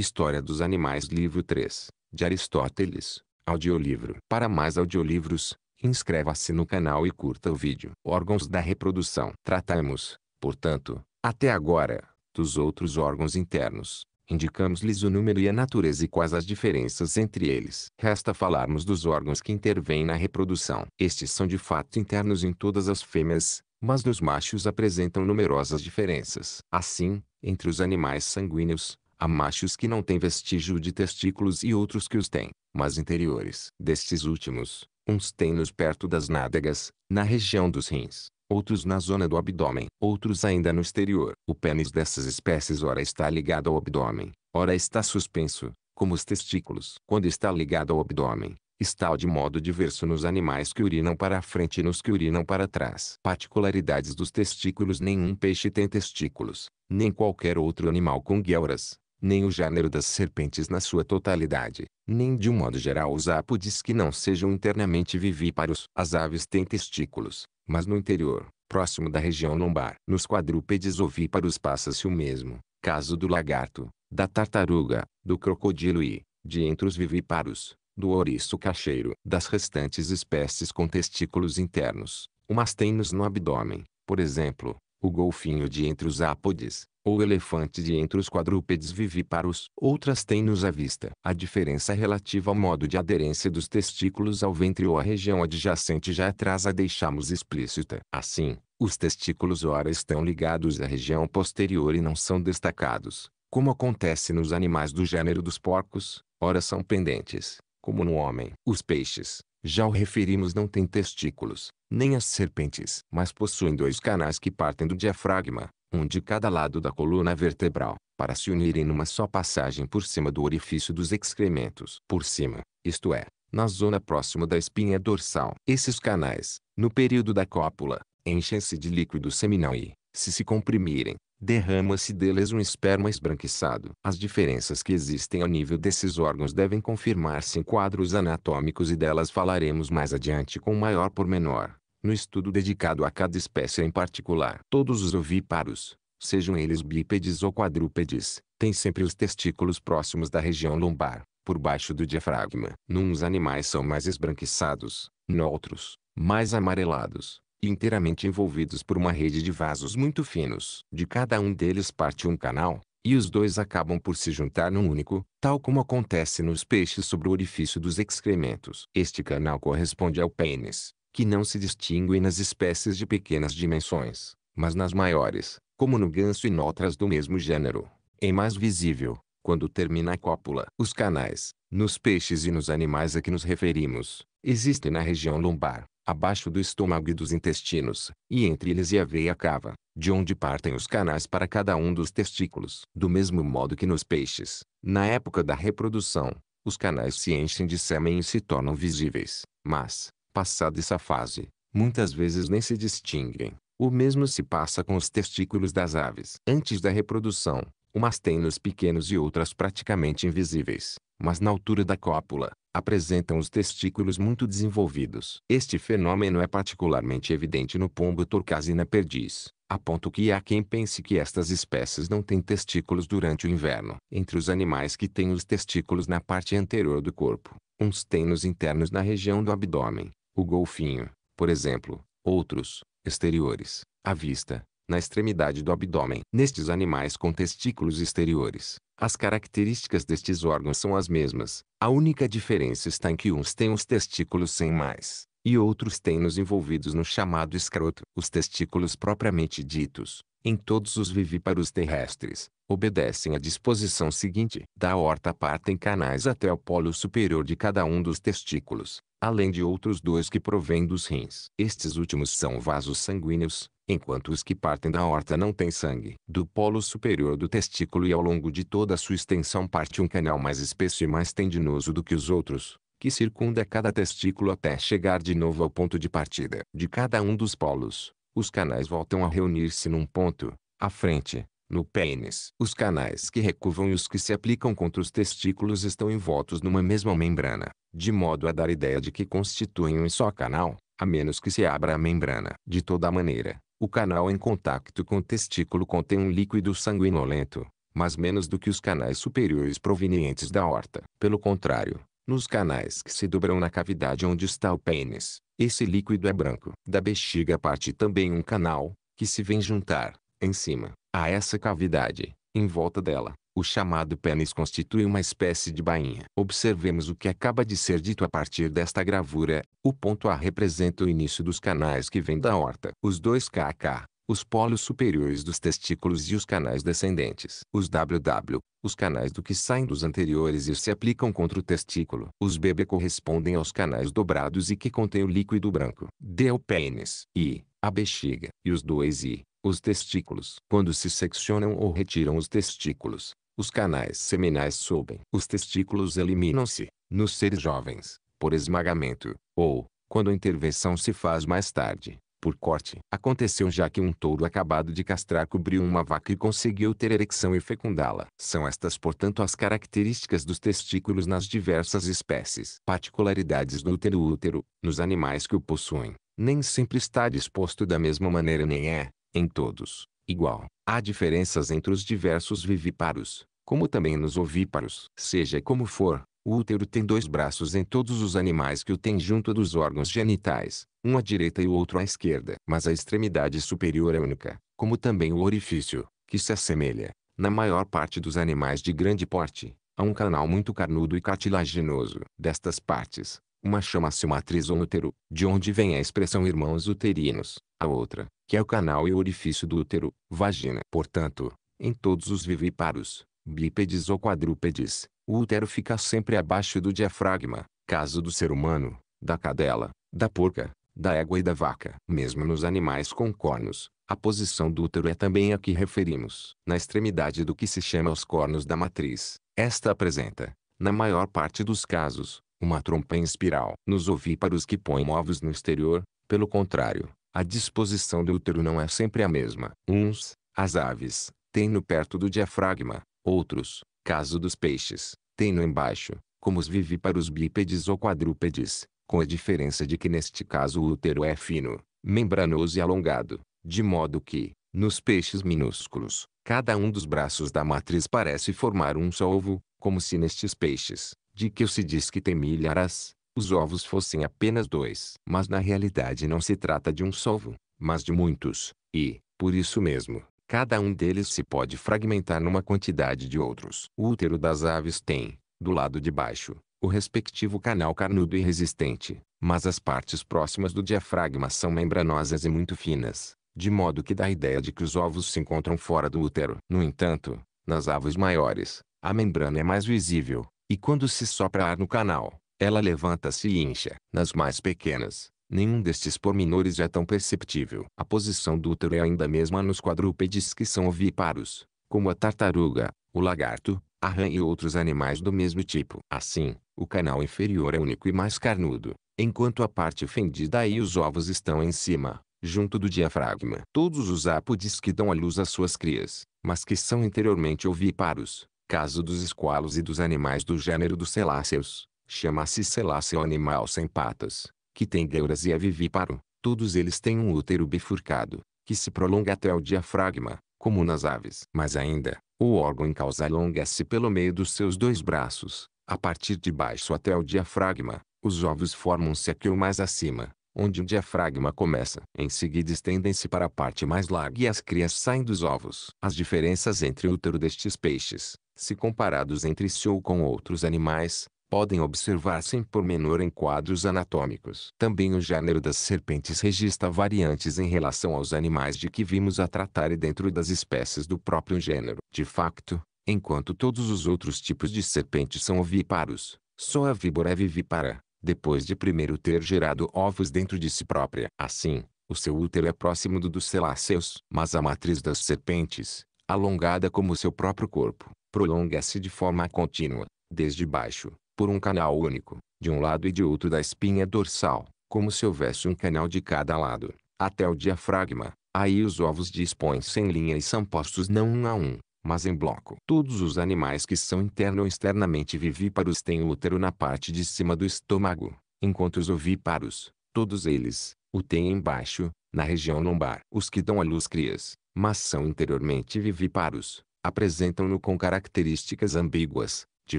História dos Animais Livro 3, de Aristóteles, audiolivro. Para mais audiolivros, inscreva-se no canal e curta o vídeo. Órgãos da reprodução. Tratamos, portanto, até agora, dos outros órgãos internos. Indicamos-lhes o número e a natureza e quais as diferenças entre eles. Resta falarmos dos órgãos que intervêm na reprodução. Estes são de fato internos em todas as fêmeas, mas nos machos apresentam numerosas diferenças. Assim, entre os animais sanguíneos, Há machos que não têm vestígio de testículos e outros que os têm, mas interiores. Destes últimos, uns têm-nos perto das nádegas, na região dos rins, outros na zona do abdômen, outros ainda no exterior. O pênis dessas espécies ora está ligado ao abdômen, ora está suspenso, como os testículos. Quando está ligado ao abdômen, está de modo diverso nos animais que urinam para a frente e nos que urinam para trás. Particularidades dos testículos Nenhum peixe tem testículos, nem qualquer outro animal com guelras, nem o gênero das serpentes na sua totalidade, nem de um modo geral os ápodes que não sejam internamente vivíparos. As aves têm testículos, mas no interior, próximo da região lombar. Nos quadrúpedes ovíparos passa-se o mesmo, caso do lagarto, da tartaruga, do crocodilo e, de entre os vivíparos, do ouriço cacheiro. Das restantes espécies com testículos internos, umas têm-nos no abdômen, por exemplo, o golfinho de entre os ápodes, ou elefante e entre os quadrúpedes vivíparos, outras têm-nos à vista. A diferença relativa ao modo de aderência dos testículos ao ventre ou à região adjacente já atrás a deixamos explícita. Assim, os testículos ora estão ligados à região posterior e não são destacados, como acontece nos animais do gênero dos porcos, ora são pendentes, como no homem. Os peixes, já o referimos não têm testículos, nem as serpentes, mas possuem dois canais que partem do diafragma, um de cada lado da coluna vertebral, para se unirem numa só passagem por cima do orifício dos excrementos. Por cima, isto é, na zona próxima da espinha dorsal. Esses canais, no período da cópula, enchem-se de líquido seminal e, se se comprimirem, derrama-se deles um esperma esbranquiçado. As diferenças que existem ao nível desses órgãos devem confirmar-se em quadros anatômicos e delas falaremos mais adiante com maior pormenor no estudo dedicado a cada espécie em particular. Todos os ovíparos, sejam eles bípedes ou quadrúpedes, têm sempre os testículos próximos da região lombar, por baixo do diafragma. Nuns animais são mais esbranquiçados, noutros, mais amarelados, e inteiramente envolvidos por uma rede de vasos muito finos. De cada um deles parte um canal, e os dois acabam por se juntar num único, tal como acontece nos peixes sobre o orifício dos excrementos. Este canal corresponde ao pênis, que não se distinguem nas espécies de pequenas dimensões, mas nas maiores, como no ganso e noutras do mesmo gênero. É mais visível, quando termina a cópula. Os canais, nos peixes e nos animais a que nos referimos, existem na região lombar, abaixo do estômago e dos intestinos, e entre eles e a veia cava, de onde partem os canais para cada um dos testículos. Do mesmo modo que nos peixes, na época da reprodução, os canais se enchem de sêmen e se tornam visíveis, mas, Passada essa fase, muitas vezes nem se distinguem. O mesmo se passa com os testículos das aves. Antes da reprodução, umas têm nos pequenos e outras praticamente invisíveis, mas na altura da cópula, apresentam os testículos muito desenvolvidos. Este fenômeno é particularmente evidente no pombo torcasina perdiz, a ponto que há quem pense que estas espécies não têm testículos durante o inverno. Entre os animais que têm os testículos na parte anterior do corpo, uns têm nos internos na região do abdômen, o golfinho, por exemplo, outros, exteriores, à vista, na extremidade do abdômen. Nestes animais com testículos exteriores, as características destes órgãos são as mesmas. A única diferença está em que uns têm os testículos sem mais, e outros têm-nos envolvidos no chamado escroto. Os testículos propriamente ditos, em todos os vivíparos terrestres, obedecem à disposição seguinte. Da horta partem canais até o polo superior de cada um dos testículos, além de outros dois que provêm dos rins. Estes últimos são vasos sanguíneos, enquanto os que partem da horta não têm sangue. Do polo superior do testículo e ao longo de toda a sua extensão parte um canal mais espesso e mais tendinoso do que os outros, que circunda cada testículo até chegar de novo ao ponto de partida. De cada um dos polos, os canais voltam a reunir-se num ponto, à frente, no pênis. Os canais que recuam e os que se aplicam contra os testículos estão envoltos numa mesma membrana de modo a dar ideia de que constituem um só canal, a menos que se abra a membrana. De toda maneira, o canal em contacto com o testículo contém um líquido sanguinolento, mas menos do que os canais superiores provenientes da horta. Pelo contrário, nos canais que se dobram na cavidade onde está o pênis, esse líquido é branco. Da bexiga parte também um canal, que se vem juntar, em cima, a essa cavidade, em volta dela, o chamado pênis constitui uma espécie de bainha. Observemos o que acaba de ser dito a partir desta gravura. O ponto A representa o início dos canais que vêm da horta. Os dois KK, os polos superiores dos testículos e os canais descendentes. Os WW, os canais do que saem dos anteriores e se aplicam contra o testículo. Os BB correspondem aos canais dobrados e que contêm o líquido branco. D é o pênis. I, a bexiga. E os dois I, os testículos. Quando se seccionam ou retiram os testículos, os canais seminais sobem. Os testículos eliminam-se, nos seres jovens, por esmagamento, ou, quando a intervenção se faz mais tarde, por corte. Aconteceu já que um touro acabado de castrar cobriu uma vaca e conseguiu ter ereção e fecundá-la. São estas, portanto, as características dos testículos nas diversas espécies. Particularidades do útero útero, nos animais que o possuem, nem sempre está disposto da mesma maneira nem é, em todos, igual. Há diferenças entre os diversos vivíparos, como também nos ovíparos. Seja como for, o útero tem dois braços em todos os animais que o têm junto dos órgãos genitais, um à direita e o outro à esquerda. Mas a extremidade superior é única, como também o orifício, que se assemelha, na maior parte dos animais de grande porte, a um canal muito carnudo e cartilaginoso. Destas partes, uma chama-se matriz ou útero, de onde vem a expressão irmãos uterinos. A outra, que é o canal e orifício do útero, vagina. Portanto, em todos os vivíparos, bípedes ou quadrúpedes, o útero fica sempre abaixo do diafragma, caso do ser humano, da cadela, da porca, da égua e da vaca. Mesmo nos animais com cornos, a posição do útero é também a que referimos. Na extremidade do que se chama os cornos da matriz, esta apresenta, na maior parte dos casos, uma trompa em espiral. Nos ovíparos que põem ovos no exterior, pelo contrário, a disposição do útero não é sempre a mesma. Uns, as aves, têm-no perto do diafragma, outros, caso dos peixes, têm-no embaixo, como os vivíparos bípedes ou quadrúpedes, com a diferença de que neste caso o útero é fino, membranoso e alongado, de modo que, nos peixes minúsculos, cada um dos braços da matriz parece formar um só ovo, como se nestes peixes de que se diz que tem milhares, os ovos fossem apenas dois. Mas na realidade não se trata de um solvo, mas de muitos, e, por isso mesmo, cada um deles se pode fragmentar numa quantidade de outros. O útero das aves tem, do lado de baixo, o respectivo canal carnudo e resistente, mas as partes próximas do diafragma são membranosas e muito finas, de modo que dá a ideia de que os ovos se encontram fora do útero. No entanto, nas aves maiores, a membrana é mais visível, e quando se sopra ar no canal, ela levanta-se e incha. Nas mais pequenas, nenhum destes pormenores é tão perceptível. A posição do útero é ainda mesma nos quadrúpedes que são ovíparos, como a tartaruga, o lagarto, a rã e outros animais do mesmo tipo. Assim, o canal inferior é único e mais carnudo, enquanto a parte fendida e os ovos estão em cima, junto do diafragma. Todos os ápodes que dão à luz às suas crias, mas que são interiormente ovíparos, caso dos esqualos e dos animais do gênero dos celáceos, chama-se celáceo animal sem patas, que tem geuras e é vivíparo, todos eles têm um útero bifurcado, que se prolonga até o diafragma, como nas aves. Mas ainda, o órgão em causa alonga-se pelo meio dos seus dois braços, a partir de baixo até o diafragma, os ovos formam-se aqui ou mais acima, onde o diafragma começa. Em seguida estendem-se para a parte mais larga e as crias saem dos ovos. As diferenças entre o útero destes peixes, se comparados entre si ou com outros animais, podem observar-se em pormenor em quadros anatômicos. Também o gênero das serpentes registra variantes em relação aos animais de que vimos a tratar e dentro das espécies do próprio gênero. De facto, enquanto todos os outros tipos de serpentes são ovíparos, só a víbora é vivípara, depois de primeiro ter gerado ovos dentro de si própria. Assim, o seu útero é próximo do dos celáceos, mas a matriz das serpentes, alongada como seu próprio corpo, prolonga-se de forma contínua, desde baixo, por um canal único, de um lado e de outro da espinha dorsal, como se houvesse um canal de cada lado, até o diafragma. Aí os ovos dispõem-se em linha e são postos não um a um, mas em bloco. Todos os animais que são interno ou externamente vivíparos têm o útero na parte de cima do estômago, enquanto os ovíparos, todos eles, o têm embaixo, na região lombar. Os que dão à luz crias, mas são interiormente vivíparos, apresentam-no com características ambíguas. De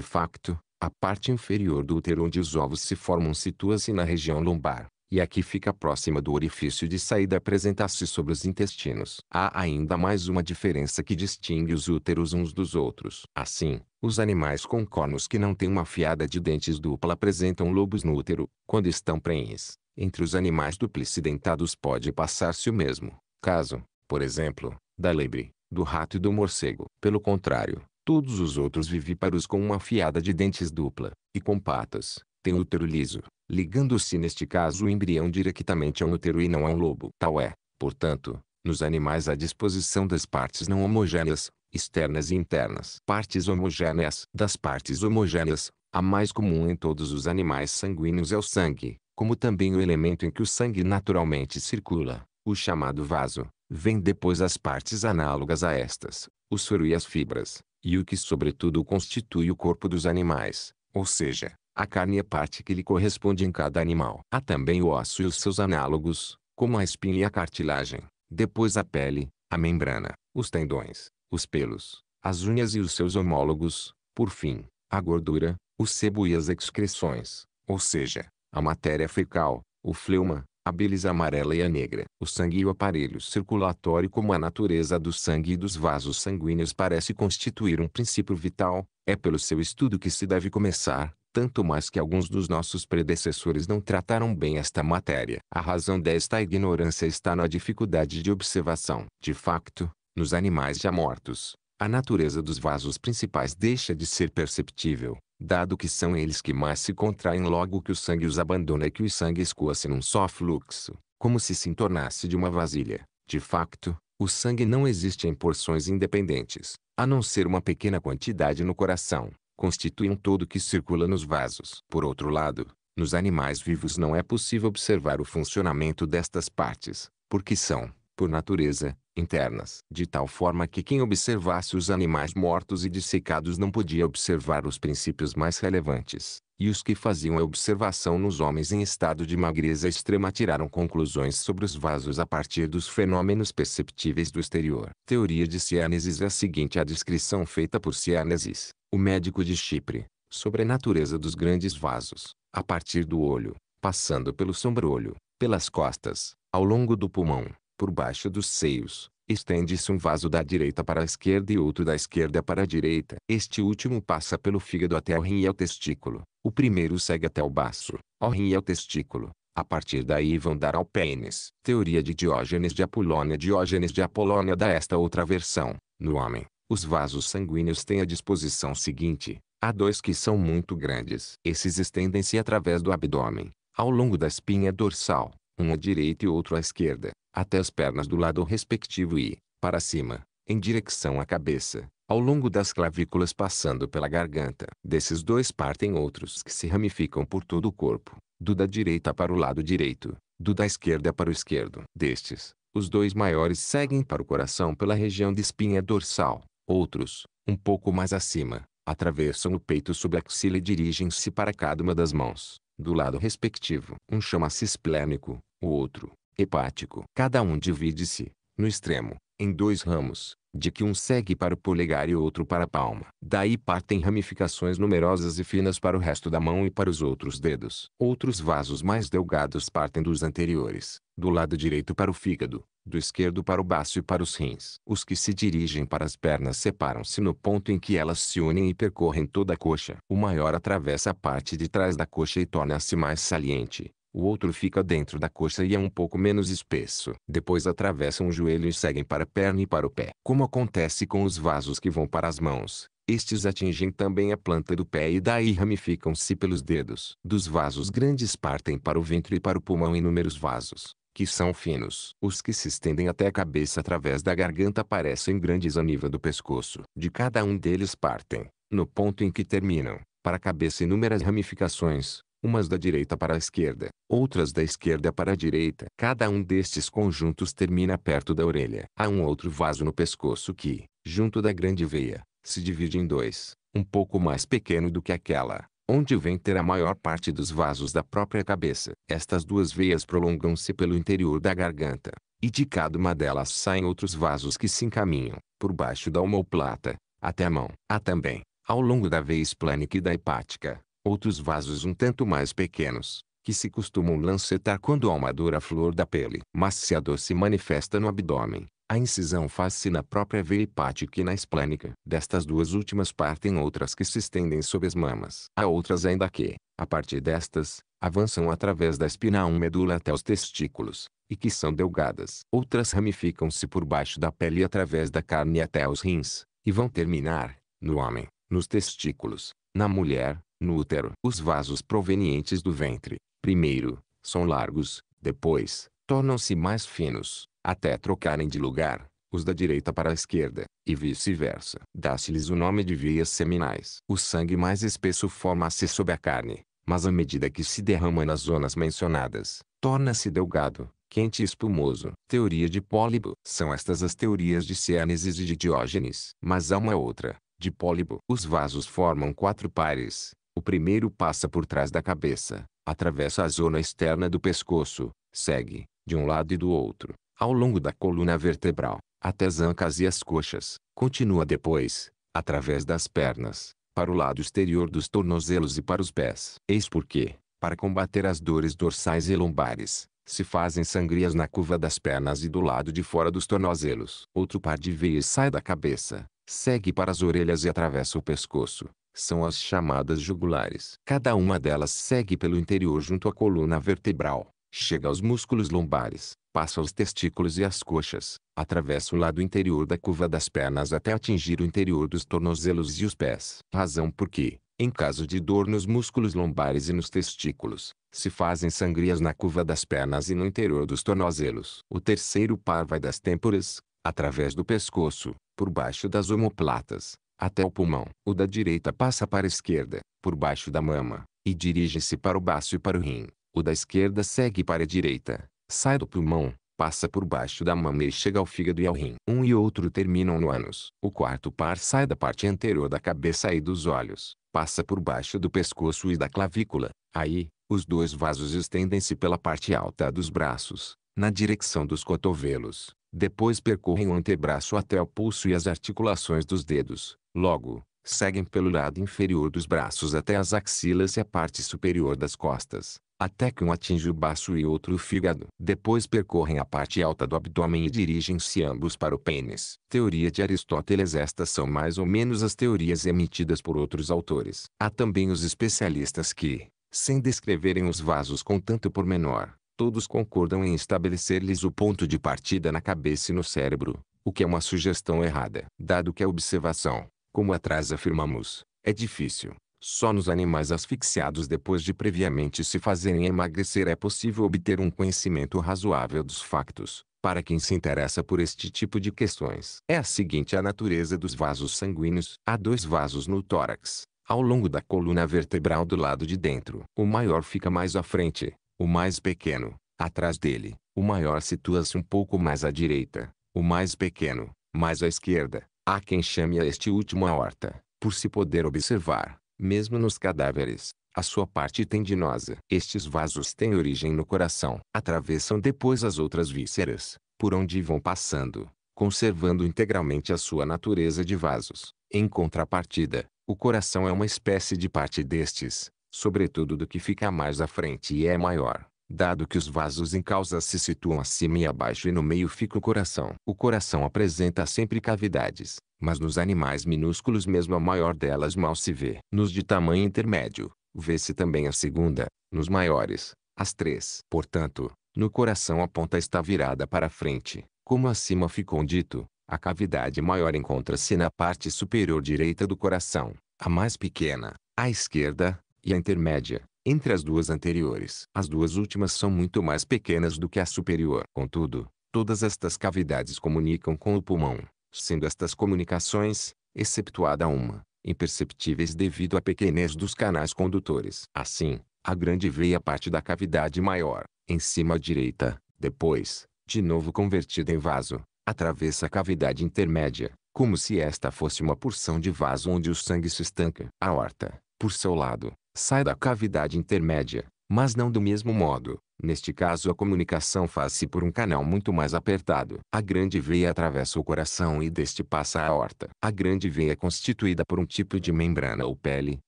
facto, a parte inferior do útero onde os ovos se formam situa-se na região lombar, e aqui fica próxima do orifício de saída apresenta se sobre os intestinos. Há ainda mais uma diferença que distingue os úteros uns dos outros. Assim, os animais com cornos que não têm uma fiada de dentes dupla apresentam lobos no útero, quando estão prenhes. Entre os animais duplicidentados pode passar-se o mesmo caso, por exemplo, da lebre do rato e do morcego. Pelo contrário, todos os outros vivíparos com uma fiada de dentes dupla, e com patas, têm útero liso, ligando-se neste caso o embrião diretamente a um útero e não a um lobo. Tal é, portanto, nos animais a disposição das partes não homogêneas, externas e internas. Partes homogêneas. Das partes homogêneas, a mais comum em todos os animais sanguíneos é o sangue, como também o elemento em que o sangue naturalmente circula, o chamado vaso, Vêm depois as partes análogas a estas, o soro e as fibras, e o que sobretudo constitui o corpo dos animais, ou seja, a carne e é a parte que lhe corresponde em cada animal. Há também o osso e os seus análogos, como a espinha e a cartilagem, depois a pele, a membrana, os tendões, os pelos, as unhas e os seus homólogos, por fim, a gordura, o sebo e as excreções, ou seja, a matéria fecal, o fleuma, a bilis amarela e a negra. O sangue e o aparelho circulatório como a natureza do sangue e dos vasos sanguíneos parece constituir um princípio vital, é pelo seu estudo que se deve começar, tanto mais que alguns dos nossos predecessores não trataram bem esta matéria. A razão desta ignorância está na dificuldade de observação. De facto, nos animais já mortos, a natureza dos vasos principais deixa de ser perceptível, dado que são eles que mais se contraem logo que o sangue os abandona e que o sangue escoa-se num só fluxo, como se se entornasse de uma vasilha. De facto, o sangue não existe em porções independentes, a não ser uma pequena quantidade no coração, constitui um todo que circula nos vasos. Por outro lado, nos animais vivos não é possível observar o funcionamento destas partes, porque são, por natureza, internas, de tal forma que quem observasse os animais mortos e dissecados não podia observar os princípios mais relevantes, e os que faziam a observação nos homens em estado de magreza extrema tiraram conclusões sobre os vasos a partir dos fenômenos perceptíveis do exterior. Teoria de Cianesis é a seguinte a descrição feita por Cianesis, o médico de Chipre, sobre a natureza dos grandes vasos, a partir do olho, passando pelo sombrolho, pelas costas, ao longo do pulmão, por baixo dos seios. Estende-se um vaso da direita para a esquerda e outro da esquerda para a direita. Este último passa pelo fígado até o rim e ao testículo. O primeiro segue até o baço, ao rim e ao testículo. A partir daí vão dar ao pênis. Teoria de Diógenes de Apolônia Diógenes de Apolônia dá esta outra versão. No homem, os vasos sanguíneos têm a disposição seguinte. Há dois que são muito grandes. Esses estendem-se através do abdômen, ao longo da espinha dorsal, um à direita e outro à esquerda até as pernas do lado respectivo e, para cima, em direção à cabeça, ao longo das clavículas passando pela garganta. Desses dois partem outros que se ramificam por todo o corpo, do da direita para o lado direito, do da esquerda para o esquerdo. Destes, os dois maiores seguem para o coração pela região de espinha dorsal. Outros, um pouco mais acima, atravessam o peito sob a axila e dirigem-se para cada uma das mãos, do lado respectivo. Um chama-se esplênico, o outro, hepático. Cada um divide-se, no extremo, em dois ramos, de que um segue para o polegar e outro para a palma. Daí partem ramificações numerosas e finas para o resto da mão e para os outros dedos. Outros vasos mais delgados partem dos anteriores, do lado direito para o fígado, do esquerdo para o baço e para os rins. Os que se dirigem para as pernas separam-se no ponto em que elas se unem e percorrem toda a coxa. O maior atravessa a parte de trás da coxa e torna-se mais saliente, o outro fica dentro da coxa e é um pouco menos espesso. Depois atravessam o joelho e seguem para a perna e para o pé. Como acontece com os vasos que vão para as mãos, estes atingem também a planta do pé e daí ramificam-se pelos dedos. Dos vasos grandes partem para o ventre e para o pulmão inúmeros vasos, que são finos. Os que se estendem até a cabeça através da garganta parecem grandes a nível do pescoço. De cada um deles partem, no ponto em que terminam, para a cabeça inúmeras ramificações, umas da direita para a esquerda, outras da esquerda para a direita. Cada um destes conjuntos termina perto da orelha. Há um outro vaso no pescoço que, junto da grande veia, se divide em dois, um pouco mais pequeno do que aquela, onde vem ter a maior parte dos vasos da própria cabeça. Estas duas veias prolongam-se pelo interior da garganta, e de cada uma delas saem outros vasos que se encaminham, por baixo da omoplata, até a mão. Há também, ao longo da veia esplânica e da hepática, Outros vasos um tanto mais pequenos, que se costumam lancetar quando há uma dor à flor da pele. Mas se a dor se manifesta no abdômen, a incisão faz-se na própria veia hepática e na esplênica. Destas duas últimas partem outras que se estendem sob as mamas. Há outras ainda que, a partir destas, avançam através da espina um medula até os testículos, e que são delgadas. Outras ramificam-se por baixo da pele e através da carne até os rins, e vão terminar, no homem, nos testículos, na mulher, no útero, os vasos provenientes do ventre, primeiro, são largos, depois, tornam-se mais finos, até trocarem de lugar, os da direita para a esquerda, e vice-versa. Dá-se-lhes o nome de veias seminais. O sangue mais espesso forma-se sob a carne, mas à medida que se derrama nas zonas mencionadas, torna-se delgado, quente e espumoso. Teoria de Pólibo. São estas as teorias de Cianeses e de Diógenes. Mas há uma outra, de Pólibo. Os vasos formam quatro pares, o primeiro passa por trás da cabeça, atravessa a zona externa do pescoço, segue, de um lado e do outro, ao longo da coluna vertebral, até as ancas e as coxas, continua depois, através das pernas, para o lado exterior dos tornozelos e para os pés. Eis porque, para combater as dores dorsais e lombares, se fazem sangrias na curva das pernas e do lado de fora dos tornozelos. Outro par de veias sai da cabeça, segue para as orelhas e atravessa o pescoço, são as chamadas jugulares. Cada uma delas segue pelo interior junto à coluna vertebral, chega aos músculos lombares, passa aos testículos e às coxas, atravessa o lado interior da curva das pernas até atingir o interior dos tornozelos e os pés. Razão por que, em caso de dor nos músculos lombares e nos testículos, se fazem sangrias na curva das pernas e no interior dos tornozelos. O terceiro par vai das têmporas, através do pescoço, por baixo das omoplatas, até o pulmão. O da direita passa para a esquerda, por baixo da mama, e dirige-se para o baço e para o rim. O da esquerda segue para a direita, sai do pulmão, passa por baixo da mama e chega ao fígado e ao rim. Um e outro terminam no ânus. O quarto par sai da parte anterior da cabeça e dos olhos, passa por baixo do pescoço e da clavícula. Aí, os dois vasos estendem-se pela parte alta dos braços, na direção dos cotovelos. Depois percorrem o antebraço até o pulso e as articulações dos dedos, Logo, seguem pelo lado inferior dos braços até as axilas e a parte superior das costas, até que um atinge o baço e outro o fígado. Depois percorrem a parte alta do abdômen e dirigem-se ambos para o pênis. Teoria de Aristóteles Estas são mais ou menos as teorias emitidas por outros autores. Há também os especialistas que, sem descreverem os vasos com tanto pormenor, todos concordam em estabelecer-lhes o ponto de partida na cabeça e no cérebro, o que é uma sugestão errada. Dado que a observação, como atrás afirmamos, é difícil. Só nos animais asfixiados depois de previamente se fazerem emagrecer é possível obter um conhecimento razoável dos factos, para quem se interessa por este tipo de questões. É a seguinte a natureza dos vasos sanguíneos. Há dois vasos no tórax, ao longo da coluna vertebral do lado de dentro. O maior fica mais à frente, o mais pequeno, atrás dele. O maior situa-se um pouco mais à direita, o mais pequeno, mais à esquerda. Há quem chame a este último a horta, por se poder observar, mesmo nos cadáveres, a sua parte tendinosa. Estes vasos têm origem no coração. Atravessam depois as outras vísceras, por onde vão passando, conservando integralmente a sua natureza de vasos. Em contrapartida, o coração é uma espécie de parte destes, sobretudo do que fica mais à frente e é maior dado que os vasos em causa se situam acima e abaixo e no meio fica o coração. O coração apresenta sempre cavidades, mas nos animais minúsculos mesmo a maior delas mal se vê. Nos de tamanho intermédio, vê-se também a segunda, nos maiores, as três. Portanto, no coração a ponta está virada para frente. Como acima ficou dito, a cavidade maior encontra-se na parte superior direita do coração, a mais pequena, à esquerda, e a intermédia, entre as duas anteriores, as duas últimas são muito mais pequenas do que a superior. Contudo, todas estas cavidades comunicam com o pulmão, sendo estas comunicações, exceptuada uma, imperceptíveis devido à pequenez dos canais condutores. Assim, a grande veia parte da cavidade maior, em cima à direita, depois, de novo convertida em vaso, atravessa a cavidade intermédia, como se esta fosse uma porção de vaso onde o sangue se estanca. A horta, por seu lado, sai da cavidade intermédia, mas não do mesmo modo. Neste caso a comunicação faz-se por um canal muito mais apertado. A grande veia atravessa o coração e deste passa a aorta. A grande veia é constituída por um tipo de membrana ou pele,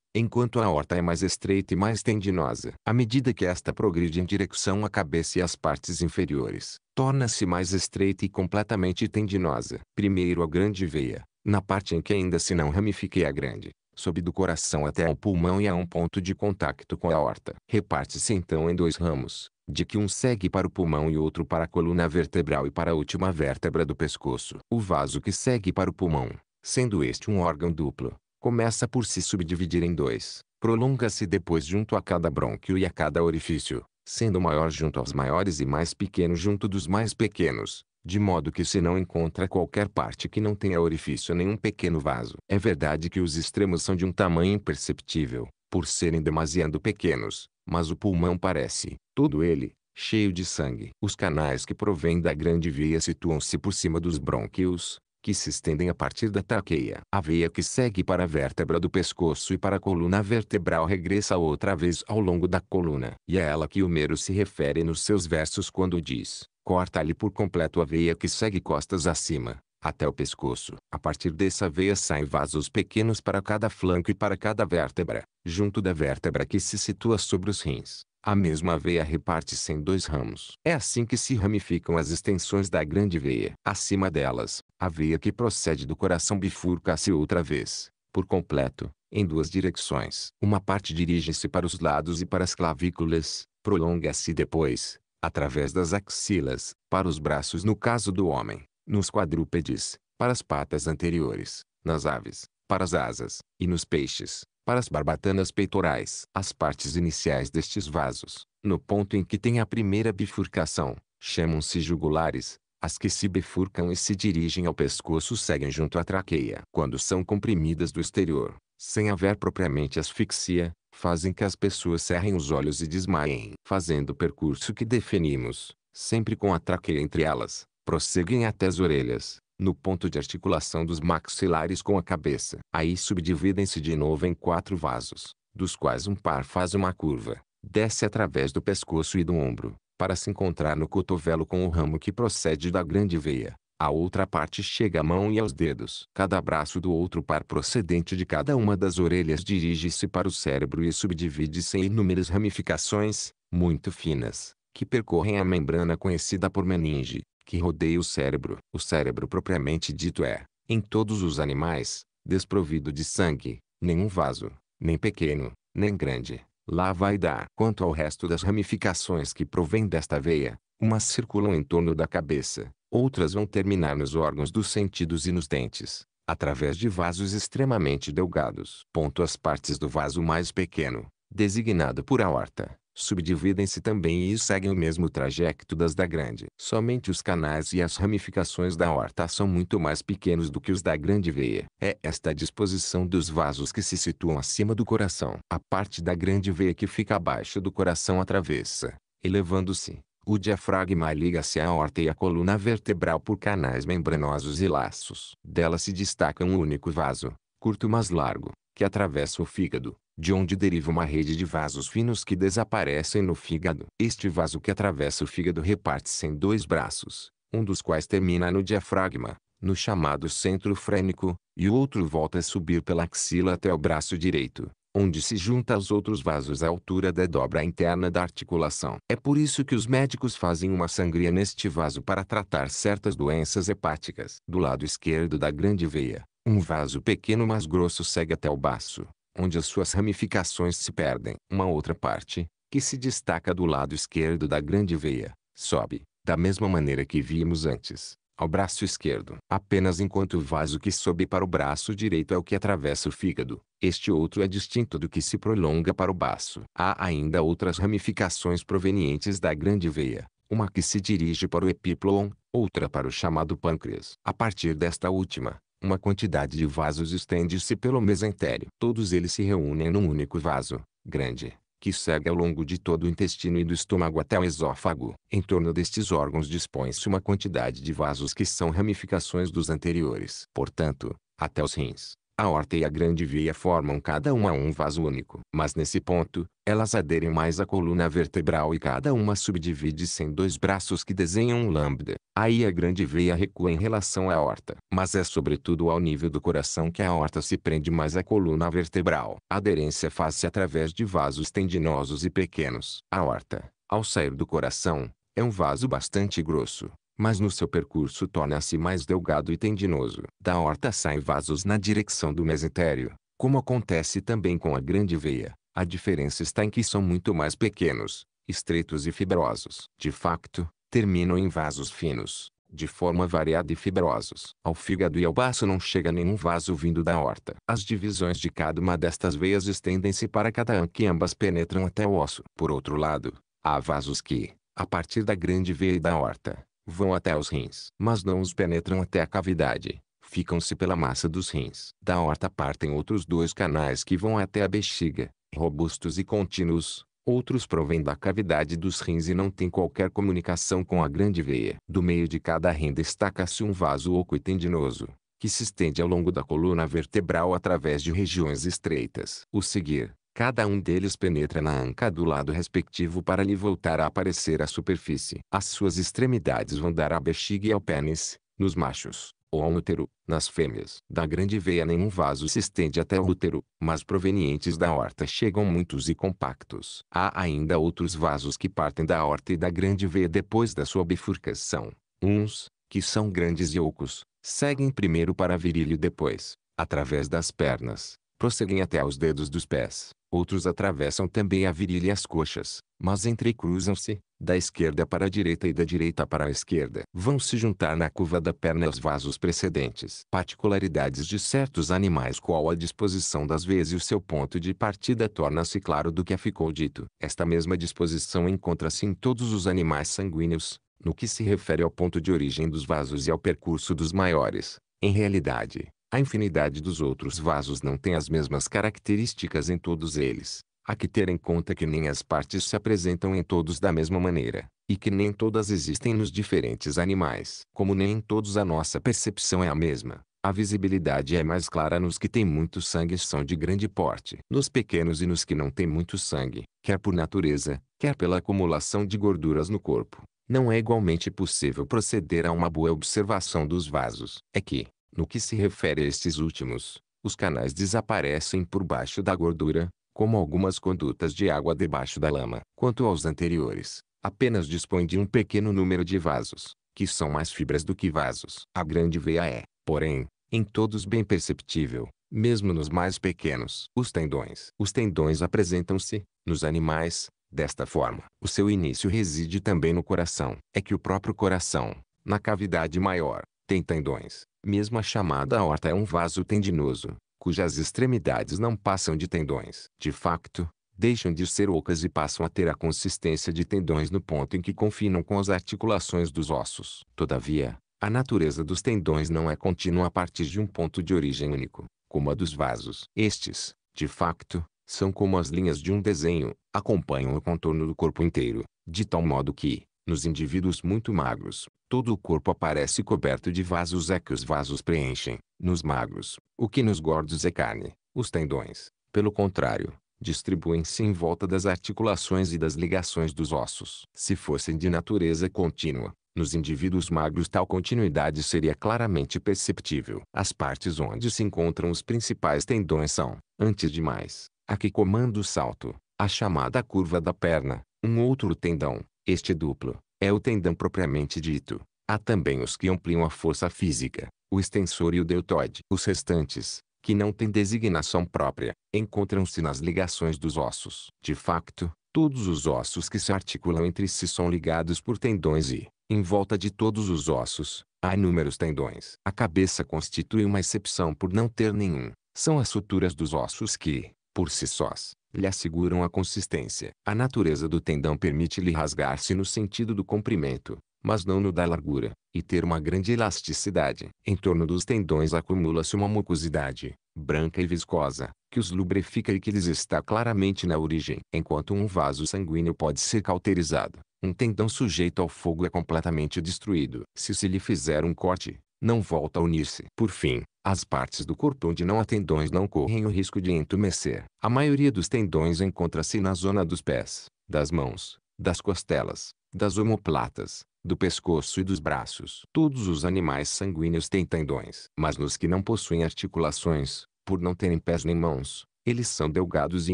enquanto a aorta é mais estreita e mais tendinosa. À medida que esta progride em direção à cabeça e às partes inferiores, torna-se mais estreita e completamente tendinosa. Primeiro a grande veia, na parte em que ainda se não ramifica a grande sobe do coração até ao pulmão e a um ponto de contacto com a aorta. Reparte-se então em dois ramos, de que um segue para o pulmão e outro para a coluna vertebral e para a última vértebra do pescoço. O vaso que segue para o pulmão, sendo este um órgão duplo, começa por se subdividir em dois, prolonga-se depois junto a cada brônquio e a cada orifício, sendo maior junto aos maiores e mais pequeno junto dos mais pequenos, de modo que se não encontra qualquer parte que não tenha orifício nem um pequeno vaso. É verdade que os extremos são de um tamanho imperceptível, por serem demasiado pequenos, mas o pulmão parece, todo ele, cheio de sangue. Os canais que provêm da grande veia situam-se por cima dos brônquios, que se estendem a partir da traqueia. A veia que segue para a vértebra do pescoço e para a coluna vertebral regressa outra vez ao longo da coluna. E é ela que Homero se refere nos seus versos quando diz Corta-lhe por completo a veia que segue costas acima, até o pescoço. A partir dessa veia saem vasos pequenos para cada flanco e para cada vértebra, junto da vértebra que se situa sobre os rins. A mesma veia reparte-se em dois ramos. É assim que se ramificam as extensões da grande veia. Acima delas, a veia que procede do coração bifurca-se outra vez, por completo, em duas direções. Uma parte dirige-se para os lados e para as clavículas, prolonga-se depois, através das axilas, para os braços no caso do homem, nos quadrúpedes, para as patas anteriores, nas aves, para as asas, e nos peixes, para as barbatanas peitorais. As partes iniciais destes vasos, no ponto em que tem a primeira bifurcação, chamam-se jugulares, as que se bifurcam e se dirigem ao pescoço seguem junto à traqueia. Quando são comprimidas do exterior, sem haver propriamente asfixia, fazem que as pessoas cerrem os olhos e desmaiem. Fazendo o percurso que definimos, sempre com a traqueia entre elas, prosseguem até as orelhas, no ponto de articulação dos maxilares com a cabeça. Aí subdividem-se de novo em quatro vasos, dos quais um par faz uma curva, desce através do pescoço e do ombro, para se encontrar no cotovelo com o ramo que procede da grande veia a outra parte chega à mão e aos dedos. Cada braço do outro par procedente de cada uma das orelhas dirige-se para o cérebro e subdivide-se em inúmeras ramificações, muito finas, que percorrem a membrana conhecida por meninge, que rodeia o cérebro. O cérebro propriamente dito é, em todos os animais, desprovido de sangue, nenhum vaso, nem pequeno, nem grande. Lá vai dar. Quanto ao resto das ramificações que provém desta veia, umas circulam em torno da cabeça, Outras vão terminar nos órgãos dos sentidos e nos dentes, através de vasos extremamente delgados. Ponto As partes do vaso mais pequeno, designado por aorta, subdividem-se também e seguem o mesmo trajeto das da grande. Somente os canais e as ramificações da aorta são muito mais pequenos do que os da grande veia. É esta disposição dos vasos que se situam acima do coração. A parte da grande veia que fica abaixo do coração atravessa, elevando-se, o diafragma liga-se à horta e à coluna vertebral por canais membranosos e laços. Dela se destaca um único vaso, curto mas largo, que atravessa o fígado, de onde deriva uma rede de vasos finos que desaparecem no fígado. Este vaso que atravessa o fígado reparte-se em dois braços, um dos quais termina no diafragma, no chamado centro frênico, e o outro volta a subir pela axila até o braço direito, onde se junta aos outros vasos à altura da dobra interna da articulação. É por isso que os médicos fazem uma sangria neste vaso para tratar certas doenças hepáticas. Do lado esquerdo da grande veia, um vaso pequeno mas grosso segue até o baço, onde as suas ramificações se perdem. Uma outra parte, que se destaca do lado esquerdo da grande veia, sobe, da mesma maneira que vimos antes, ao braço esquerdo. Apenas enquanto o vaso que sobe para o braço direito é o que atravessa o fígado, este outro é distinto do que se prolonga para o baço. Há ainda outras ramificações provenientes da grande veia, uma que se dirige para o epíplon, outra para o chamado pâncreas. A partir desta última, uma quantidade de vasos estende-se pelo mesentério. Todos eles se reúnem num único vaso, grande que segue ao longo de todo o intestino e do estômago até o esófago. Em torno destes órgãos dispõe-se uma quantidade de vasos que são ramificações dos anteriores. Portanto, até os rins, a horta e a grande veia formam cada uma um vaso único. Mas nesse ponto, elas aderem mais à coluna vertebral e cada uma subdivide-se em dois braços que desenham um lambda. Aí a grande veia recua em relação à horta, Mas é sobretudo ao nível do coração que a horta se prende mais à coluna vertebral. A aderência faz-se através de vasos tendinosos e pequenos. A horta, ao sair do coração, é um vaso bastante grosso mas no seu percurso torna-se mais delgado e tendinoso. Da horta saem vasos na direção do mesentério, como acontece também com a grande veia. A diferença está em que são muito mais pequenos, estreitos e fibrosos. De facto, terminam em vasos finos, de forma variada e fibrosos. Ao fígado e ao baço não chega nenhum vaso vindo da horta. As divisões de cada uma destas veias estendem-se para cada ano e ambas penetram até o osso. Por outro lado, há vasos que, a partir da grande veia e da horta, Vão até os rins, mas não os penetram até a cavidade. Ficam-se pela massa dos rins. Da horta partem outros dois canais que vão até a bexiga, robustos e contínuos. Outros provêm da cavidade dos rins e não têm qualquer comunicação com a grande veia. Do meio de cada rim destaca-se um vaso oco e tendinoso, que se estende ao longo da coluna vertebral através de regiões estreitas. O seguir, Cada um deles penetra na anca do lado respectivo para lhe voltar a aparecer à superfície. As suas extremidades vão dar à bexiga e ao pênis, nos machos, ou ao útero, nas fêmeas. Da grande veia nenhum vaso se estende até o útero, mas provenientes da horta chegam muitos e compactos. Há ainda outros vasos que partem da horta e da grande veia depois da sua bifurcação. Uns, que são grandes e ocos, seguem primeiro para virilho depois, através das pernas, prosseguem até aos dedos dos pés. Outros atravessam também a virilha e as coxas, mas entrecruzam-se, da esquerda para a direita e da direita para a esquerda. Vão se juntar na curva da perna aos vasos precedentes. Particularidades de certos animais qual a disposição das veias e o seu ponto de partida torna-se claro do que ficou dito. Esta mesma disposição encontra-se em todos os animais sanguíneos, no que se refere ao ponto de origem dos vasos e ao percurso dos maiores. Em realidade, a infinidade dos outros vasos não tem as mesmas características em todos eles. Há que ter em conta que nem as partes se apresentam em todos da mesma maneira, e que nem todas existem nos diferentes animais. Como nem em todos a nossa percepção é a mesma, a visibilidade é mais clara nos que têm muito sangue e são de grande porte. Nos pequenos e nos que não têm muito sangue, quer por natureza, quer pela acumulação de gorduras no corpo, não é igualmente possível proceder a uma boa observação dos vasos. É que, no que se refere a estes últimos, os canais desaparecem por baixo da gordura, como algumas condutas de água debaixo da lama. Quanto aos anteriores, apenas dispõe de um pequeno número de vasos, que são mais fibras do que vasos. A grande veia é, porém, em todos bem perceptível, mesmo nos mais pequenos. Os tendões. Os tendões apresentam-se, nos animais, desta forma. O seu início reside também no coração. É que o próprio coração, na cavidade maior, tem tendões. Mesmo a chamada aorta é um vaso tendinoso, cujas extremidades não passam de tendões. De facto, deixam de ser ocas e passam a ter a consistência de tendões no ponto em que confinam com as articulações dos ossos. Todavia, a natureza dos tendões não é contínua a partir de um ponto de origem único, como a dos vasos. Estes, de facto, são como as linhas de um desenho, acompanham o contorno do corpo inteiro, de tal modo que, nos indivíduos muito magros, todo o corpo aparece coberto de vasos é que os vasos preenchem. Nos magros, o que nos gordos é carne. Os tendões, pelo contrário, distribuem-se em volta das articulações e das ligações dos ossos. Se fossem de natureza contínua, nos indivíduos magros tal continuidade seria claramente perceptível. As partes onde se encontram os principais tendões são, antes de mais, a que comanda o salto, a chamada curva da perna, um outro tendão, este duplo é o tendão propriamente dito. Há também os que ampliam a força física, o extensor e o deltoide. Os restantes, que não têm designação própria, encontram-se nas ligações dos ossos. De facto, todos os ossos que se articulam entre si são ligados por tendões e, em volta de todos os ossos, há inúmeros tendões. A cabeça constitui uma exceção por não ter nenhum. São as suturas dos ossos que, por si sós, lhe asseguram a consistência. A natureza do tendão permite-lhe rasgar-se no sentido do comprimento, mas não no da largura, e ter uma grande elasticidade. Em torno dos tendões acumula-se uma mucosidade, branca e viscosa, que os lubrifica e que lhes está claramente na origem. Enquanto um vaso sanguíneo pode ser cauterizado, um tendão sujeito ao fogo é completamente destruído. Se se lhe fizer um corte, não volta a unir-se. Por fim, as partes do corpo onde não há tendões não correm o risco de entumecer. A maioria dos tendões encontra-se na zona dos pés, das mãos, das costelas, das omoplatas, do pescoço e dos braços. Todos os animais sanguíneos têm tendões, mas nos que não possuem articulações, por não terem pés nem mãos, eles são delgados e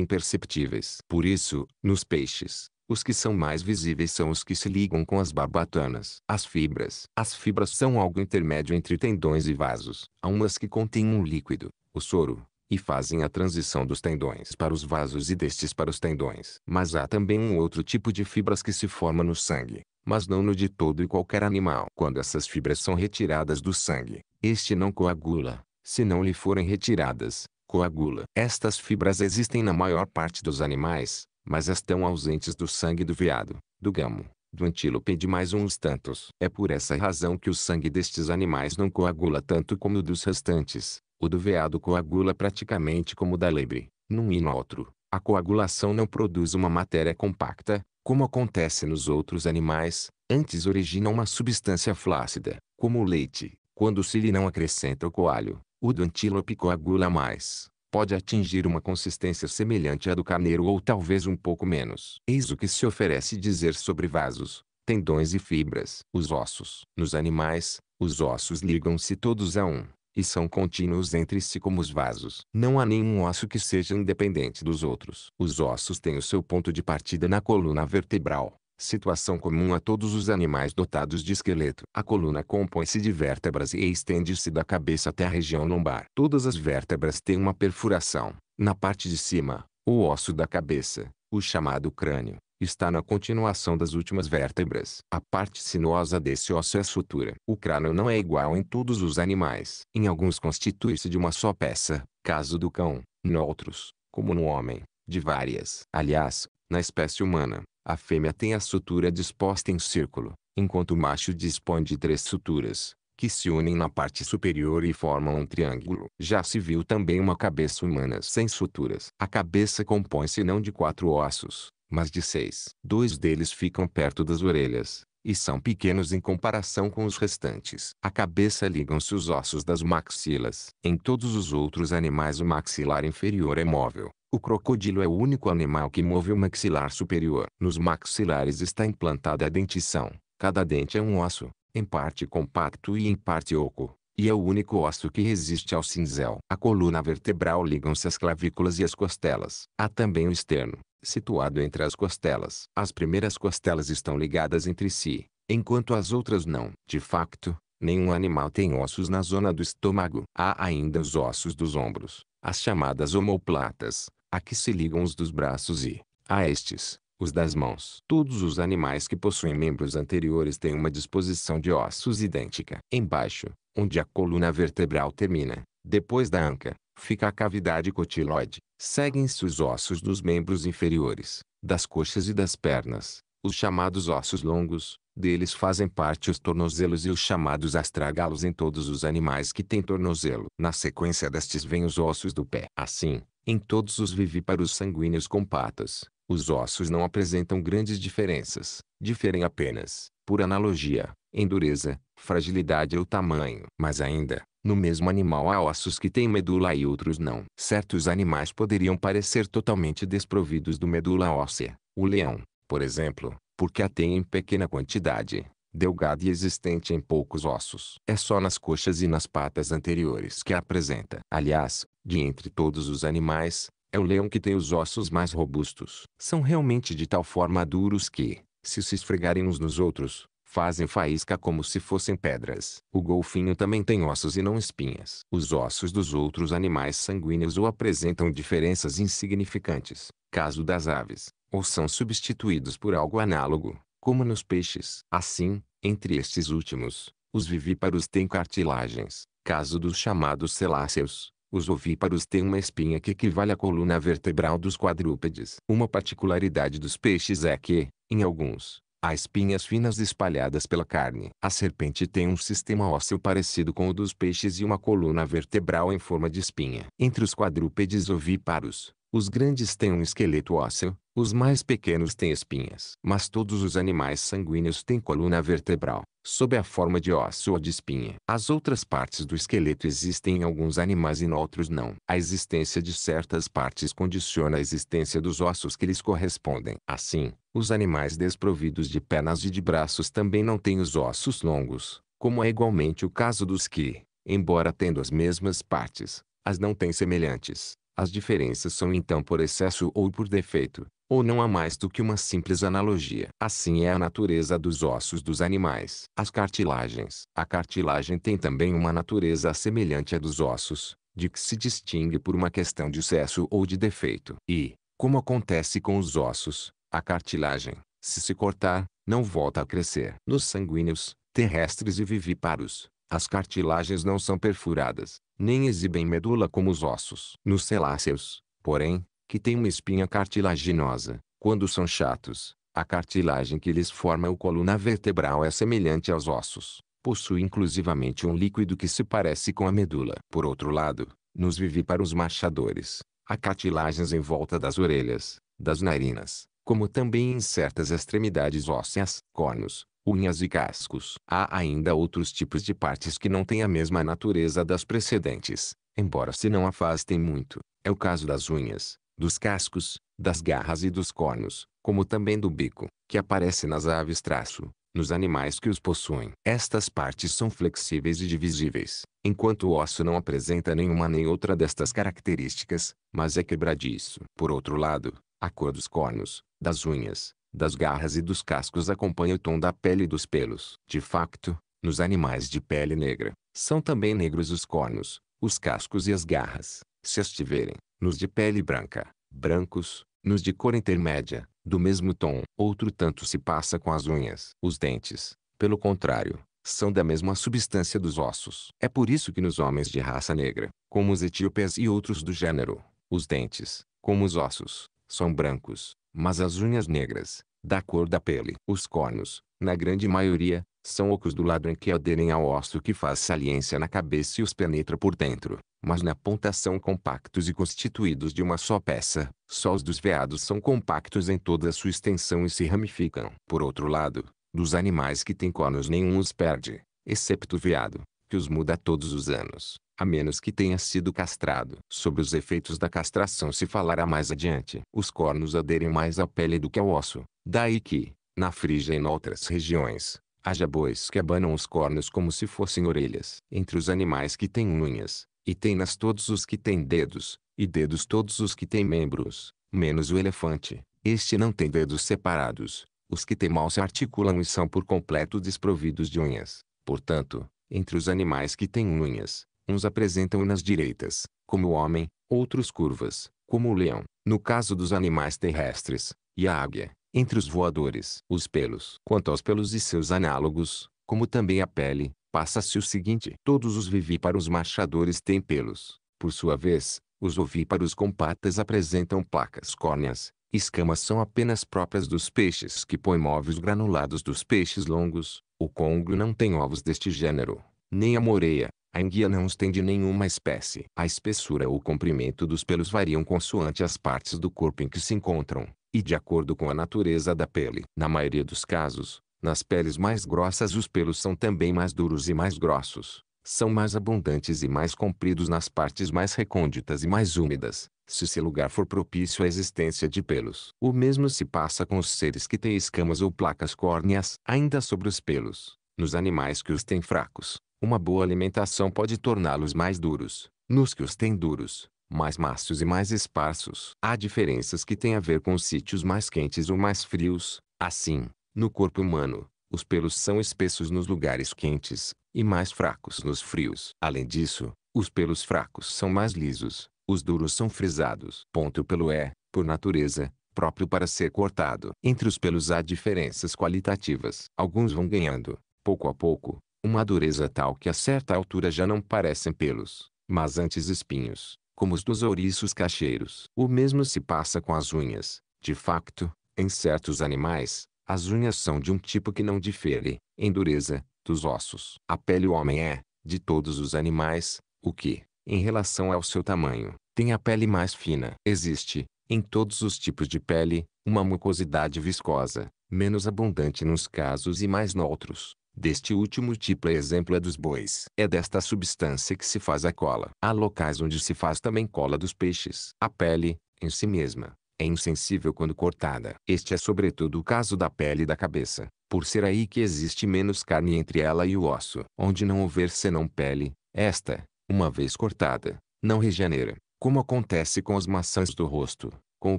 imperceptíveis. Por isso, nos peixes, os que são mais visíveis são os que se ligam com as barbatanas. As fibras. As fibras são algo intermédio entre tendões e vasos. Há umas que contêm um líquido, o soro, e fazem a transição dos tendões para os vasos e destes para os tendões. Mas há também um outro tipo de fibras que se forma no sangue, mas não no de todo e qualquer animal. Quando essas fibras são retiradas do sangue, este não coagula. Se não lhe forem retiradas, coagula. Estas fibras existem na maior parte dos animais, mas estão ausentes do sangue do veado, do gamo, do antílope e de mais uns tantos. É por essa razão que o sangue destes animais não coagula tanto como o dos restantes. O do veado coagula praticamente como o da lebre. Num e no outro, a coagulação não produz uma matéria compacta, como acontece nos outros animais, antes origina uma substância flácida, como o leite, quando se lhe não acrescenta o coalho. O do antílope coagula mais, pode atingir uma consistência semelhante à do carneiro ou talvez um pouco menos. Eis o que se oferece dizer sobre vasos, tendões e fibras. Os ossos. Nos animais, os ossos ligam-se todos a um, e são contínuos entre si como os vasos. Não há nenhum osso que seja independente dos outros. Os ossos têm o seu ponto de partida na coluna vertebral situação comum a todos os animais dotados de esqueleto. A coluna compõe-se de vértebras e estende-se da cabeça até a região lombar. Todas as vértebras têm uma perfuração. Na parte de cima, o osso da cabeça, o chamado crânio, está na continuação das últimas vértebras. A parte sinuosa desse osso é sutura. O crânio não é igual em todos os animais. Em alguns constitui-se de uma só peça, caso do cão, noutros, como no homem, de várias. Aliás, na espécie humana, a fêmea tem a sutura disposta em círculo, enquanto o macho dispõe de três suturas, que se unem na parte superior e formam um triângulo. Já se viu também uma cabeça humana sem suturas. A cabeça compõe-se não de quatro ossos, mas de seis. Dois deles ficam perto das orelhas, e são pequenos em comparação com os restantes. A cabeça ligam-se os ossos das maxilas. Em todos os outros animais o maxilar inferior é móvel. O crocodilo é o único animal que move o maxilar superior. Nos maxilares está implantada a dentição. Cada dente é um osso, em parte compacto e em parte oco. E é o único osso que resiste ao cinzel. A coluna vertebral ligam-se as clavículas e as costelas. Há também o externo, situado entre as costelas. As primeiras costelas estão ligadas entre si, enquanto as outras não. De facto, nenhum animal tem ossos na zona do estômago. Há ainda os ossos dos ombros, as chamadas omoplatas, a que se ligam os dos braços e, a estes, os das mãos. Todos os animais que possuem membros anteriores têm uma disposição de ossos idêntica. Embaixo, onde a coluna vertebral termina, depois da anca, fica a cavidade cotiloide. Seguem-se os ossos dos membros inferiores, das coxas e das pernas, os chamados ossos longos, deles fazem parte os tornozelos e os chamados astragalos em todos os animais que têm tornozelo. Na sequência destes vêm os ossos do pé. Assim, em todos os vivíparos sanguíneos com patas, os ossos não apresentam grandes diferenças, diferem apenas, por analogia, em dureza, fragilidade ou tamanho. Mas ainda, no mesmo animal há ossos que têm medula e outros não. Certos animais poderiam parecer totalmente desprovidos do medula óssea. O leão, por exemplo, porque a tem em pequena quantidade, delgada e existente em poucos ossos. É só nas coxas e nas patas anteriores que a apresenta. Aliás, de entre todos os animais, é o leão que tem os ossos mais robustos. São realmente de tal forma duros que, se se esfregarem uns nos outros, Fazem faísca como se fossem pedras. O golfinho também tem ossos e não espinhas. Os ossos dos outros animais sanguíneos ou apresentam diferenças insignificantes, caso das aves, ou são substituídos por algo análogo, como nos peixes. Assim, entre estes últimos, os vivíparos têm cartilagens, caso dos chamados celáceos. Os ovíparos têm uma espinha que equivale à coluna vertebral dos quadrúpedes. Uma particularidade dos peixes é que, em alguns, Há espinhas finas espalhadas pela carne. A serpente tem um sistema ósseo parecido com o dos peixes e uma coluna vertebral em forma de espinha. Entre os quadrúpedes ovíparos, os grandes têm um esqueleto ósseo, os mais pequenos têm espinhas. Mas todos os animais sanguíneos têm coluna vertebral, sob a forma de ósseo ou de espinha. As outras partes do esqueleto existem em alguns animais e em outros não. A existência de certas partes condiciona a existência dos ossos que lhes correspondem. Assim, os animais desprovidos de pernas e de braços também não têm os ossos longos, como é igualmente o caso dos que, embora tendo as mesmas partes, as não têm semelhantes. As diferenças são então por excesso ou por defeito, ou não há mais do que uma simples analogia. Assim é a natureza dos ossos dos animais. As cartilagens. A cartilagem tem também uma natureza semelhante à dos ossos, de que se distingue por uma questão de excesso ou de defeito. E, como acontece com os ossos, a cartilagem, se se cortar, não volta a crescer. Nos sanguíneos, terrestres e vivíparos, as cartilagens não são perfuradas, nem exibem medula como os ossos. Nos celáceos, porém, que têm uma espinha cartilaginosa, quando são chatos, a cartilagem que lhes forma o coluna vertebral é semelhante aos ossos. Possui inclusivamente um líquido que se parece com a medula. Por outro lado, nos vivíparos machadores, há cartilagens em volta das orelhas, das narinas, como também em certas extremidades ósseas, cornos, unhas e cascos. Há ainda outros tipos de partes que não têm a mesma natureza das precedentes, embora se não afastem muito. É o caso das unhas, dos cascos, das garras e dos cornos, como também do bico, que aparece nas aves traço, nos animais que os possuem. Estas partes são flexíveis e divisíveis, enquanto o osso não apresenta nenhuma nem outra destas características, mas é quebradiço. Por outro lado, a cor dos cornos, das unhas, das garras e dos cascos acompanha o tom da pele e dos pelos. De facto, nos animais de pele negra, são também negros os cornos, os cascos e as garras, se estiverem, nos de pele branca, brancos, nos de cor intermédia, do mesmo tom. Outro tanto se passa com as unhas. Os dentes, pelo contrário, são da mesma substância dos ossos. É por isso que nos homens de raça negra, como os etíopes e outros do gênero, os dentes, como os ossos, são brancos, mas as unhas negras, da cor da pele. Os cornos, na grande maioria, são ocos do lado em que aderem ao osso que faz saliência na cabeça e os penetra por dentro, mas na ponta são compactos e constituídos de uma só peça. Só os dos veados são compactos em toda a sua extensão e se ramificam. Por outro lado, dos animais que têm cornos nenhum os perde, excepto o veado, que os muda todos os anos a menos que tenha sido castrado. Sobre os efeitos da castração se falará mais adiante. Os cornos aderem mais à pele do que ao osso, daí que, na Frígia e em outras regiões, haja bois que abanam os cornos como se fossem orelhas. Entre os animais que têm unhas, e têm-nas todos os que têm dedos, e dedos todos os que têm membros, menos o elefante, este não tem dedos separados. Os que têm mal se articulam e são por completo desprovidos de unhas. Portanto, entre os animais que têm unhas, Uns apresentam-nas direitas, como o homem, outros curvas, como o leão, no caso dos animais terrestres, e a águia, entre os voadores. Os pelos. Quanto aos pelos e seus análogos, como também a pele, passa-se o seguinte. Todos os vivíparos marchadores têm pelos. Por sua vez, os ovíparos patas apresentam placas córneas. Escamas são apenas próprias dos peixes que põem móveis granulados dos peixes longos. O Congo não tem ovos deste gênero, nem a moreia, a enguia não os tem de nenhuma espécie. A espessura ou comprimento dos pelos variam consoante as partes do corpo em que se encontram, e de acordo com a natureza da pele. Na maioria dos casos, nas peles mais grossas os pelos são também mais duros e mais grossos. São mais abundantes e mais compridos nas partes mais recônditas e mais úmidas, se esse lugar for propício à existência de pelos. O mesmo se passa com os seres que têm escamas ou placas córneas ainda sobre os pelos, nos animais que os têm fracos. Uma boa alimentação pode torná-los mais duros, nos que os têm duros, mais macios e mais esparsos. Há diferenças que têm a ver com os sítios mais quentes ou mais frios. Assim, no corpo humano, os pelos são espessos nos lugares quentes e mais fracos nos frios. Além disso, os pelos fracos são mais lisos, os duros são frisados. Ponto pelo é, por natureza, próprio para ser cortado. Entre os pelos há diferenças qualitativas. Alguns vão ganhando, pouco a pouco, uma dureza tal que a certa altura já não parecem pelos, mas antes espinhos, como os dos ouriços cacheiros. O mesmo se passa com as unhas. De facto, em certos animais, as unhas são de um tipo que não difere, em dureza, dos ossos. A pele o homem é, de todos os animais, o que, em relação ao seu tamanho, tem a pele mais fina. Existe, em todos os tipos de pele, uma mucosidade viscosa, menos abundante nos casos e mais noutros. Deste último tipo é exemplo é dos bois. É desta substância que se faz a cola. Há locais onde se faz também cola dos peixes. A pele, em si mesma, é insensível quando cortada. Este é sobretudo o caso da pele da cabeça, por ser aí que existe menos carne entre ela e o osso. Onde não houver senão pele, esta, uma vez cortada, não regenera, como acontece com as maçãs do rosto, com o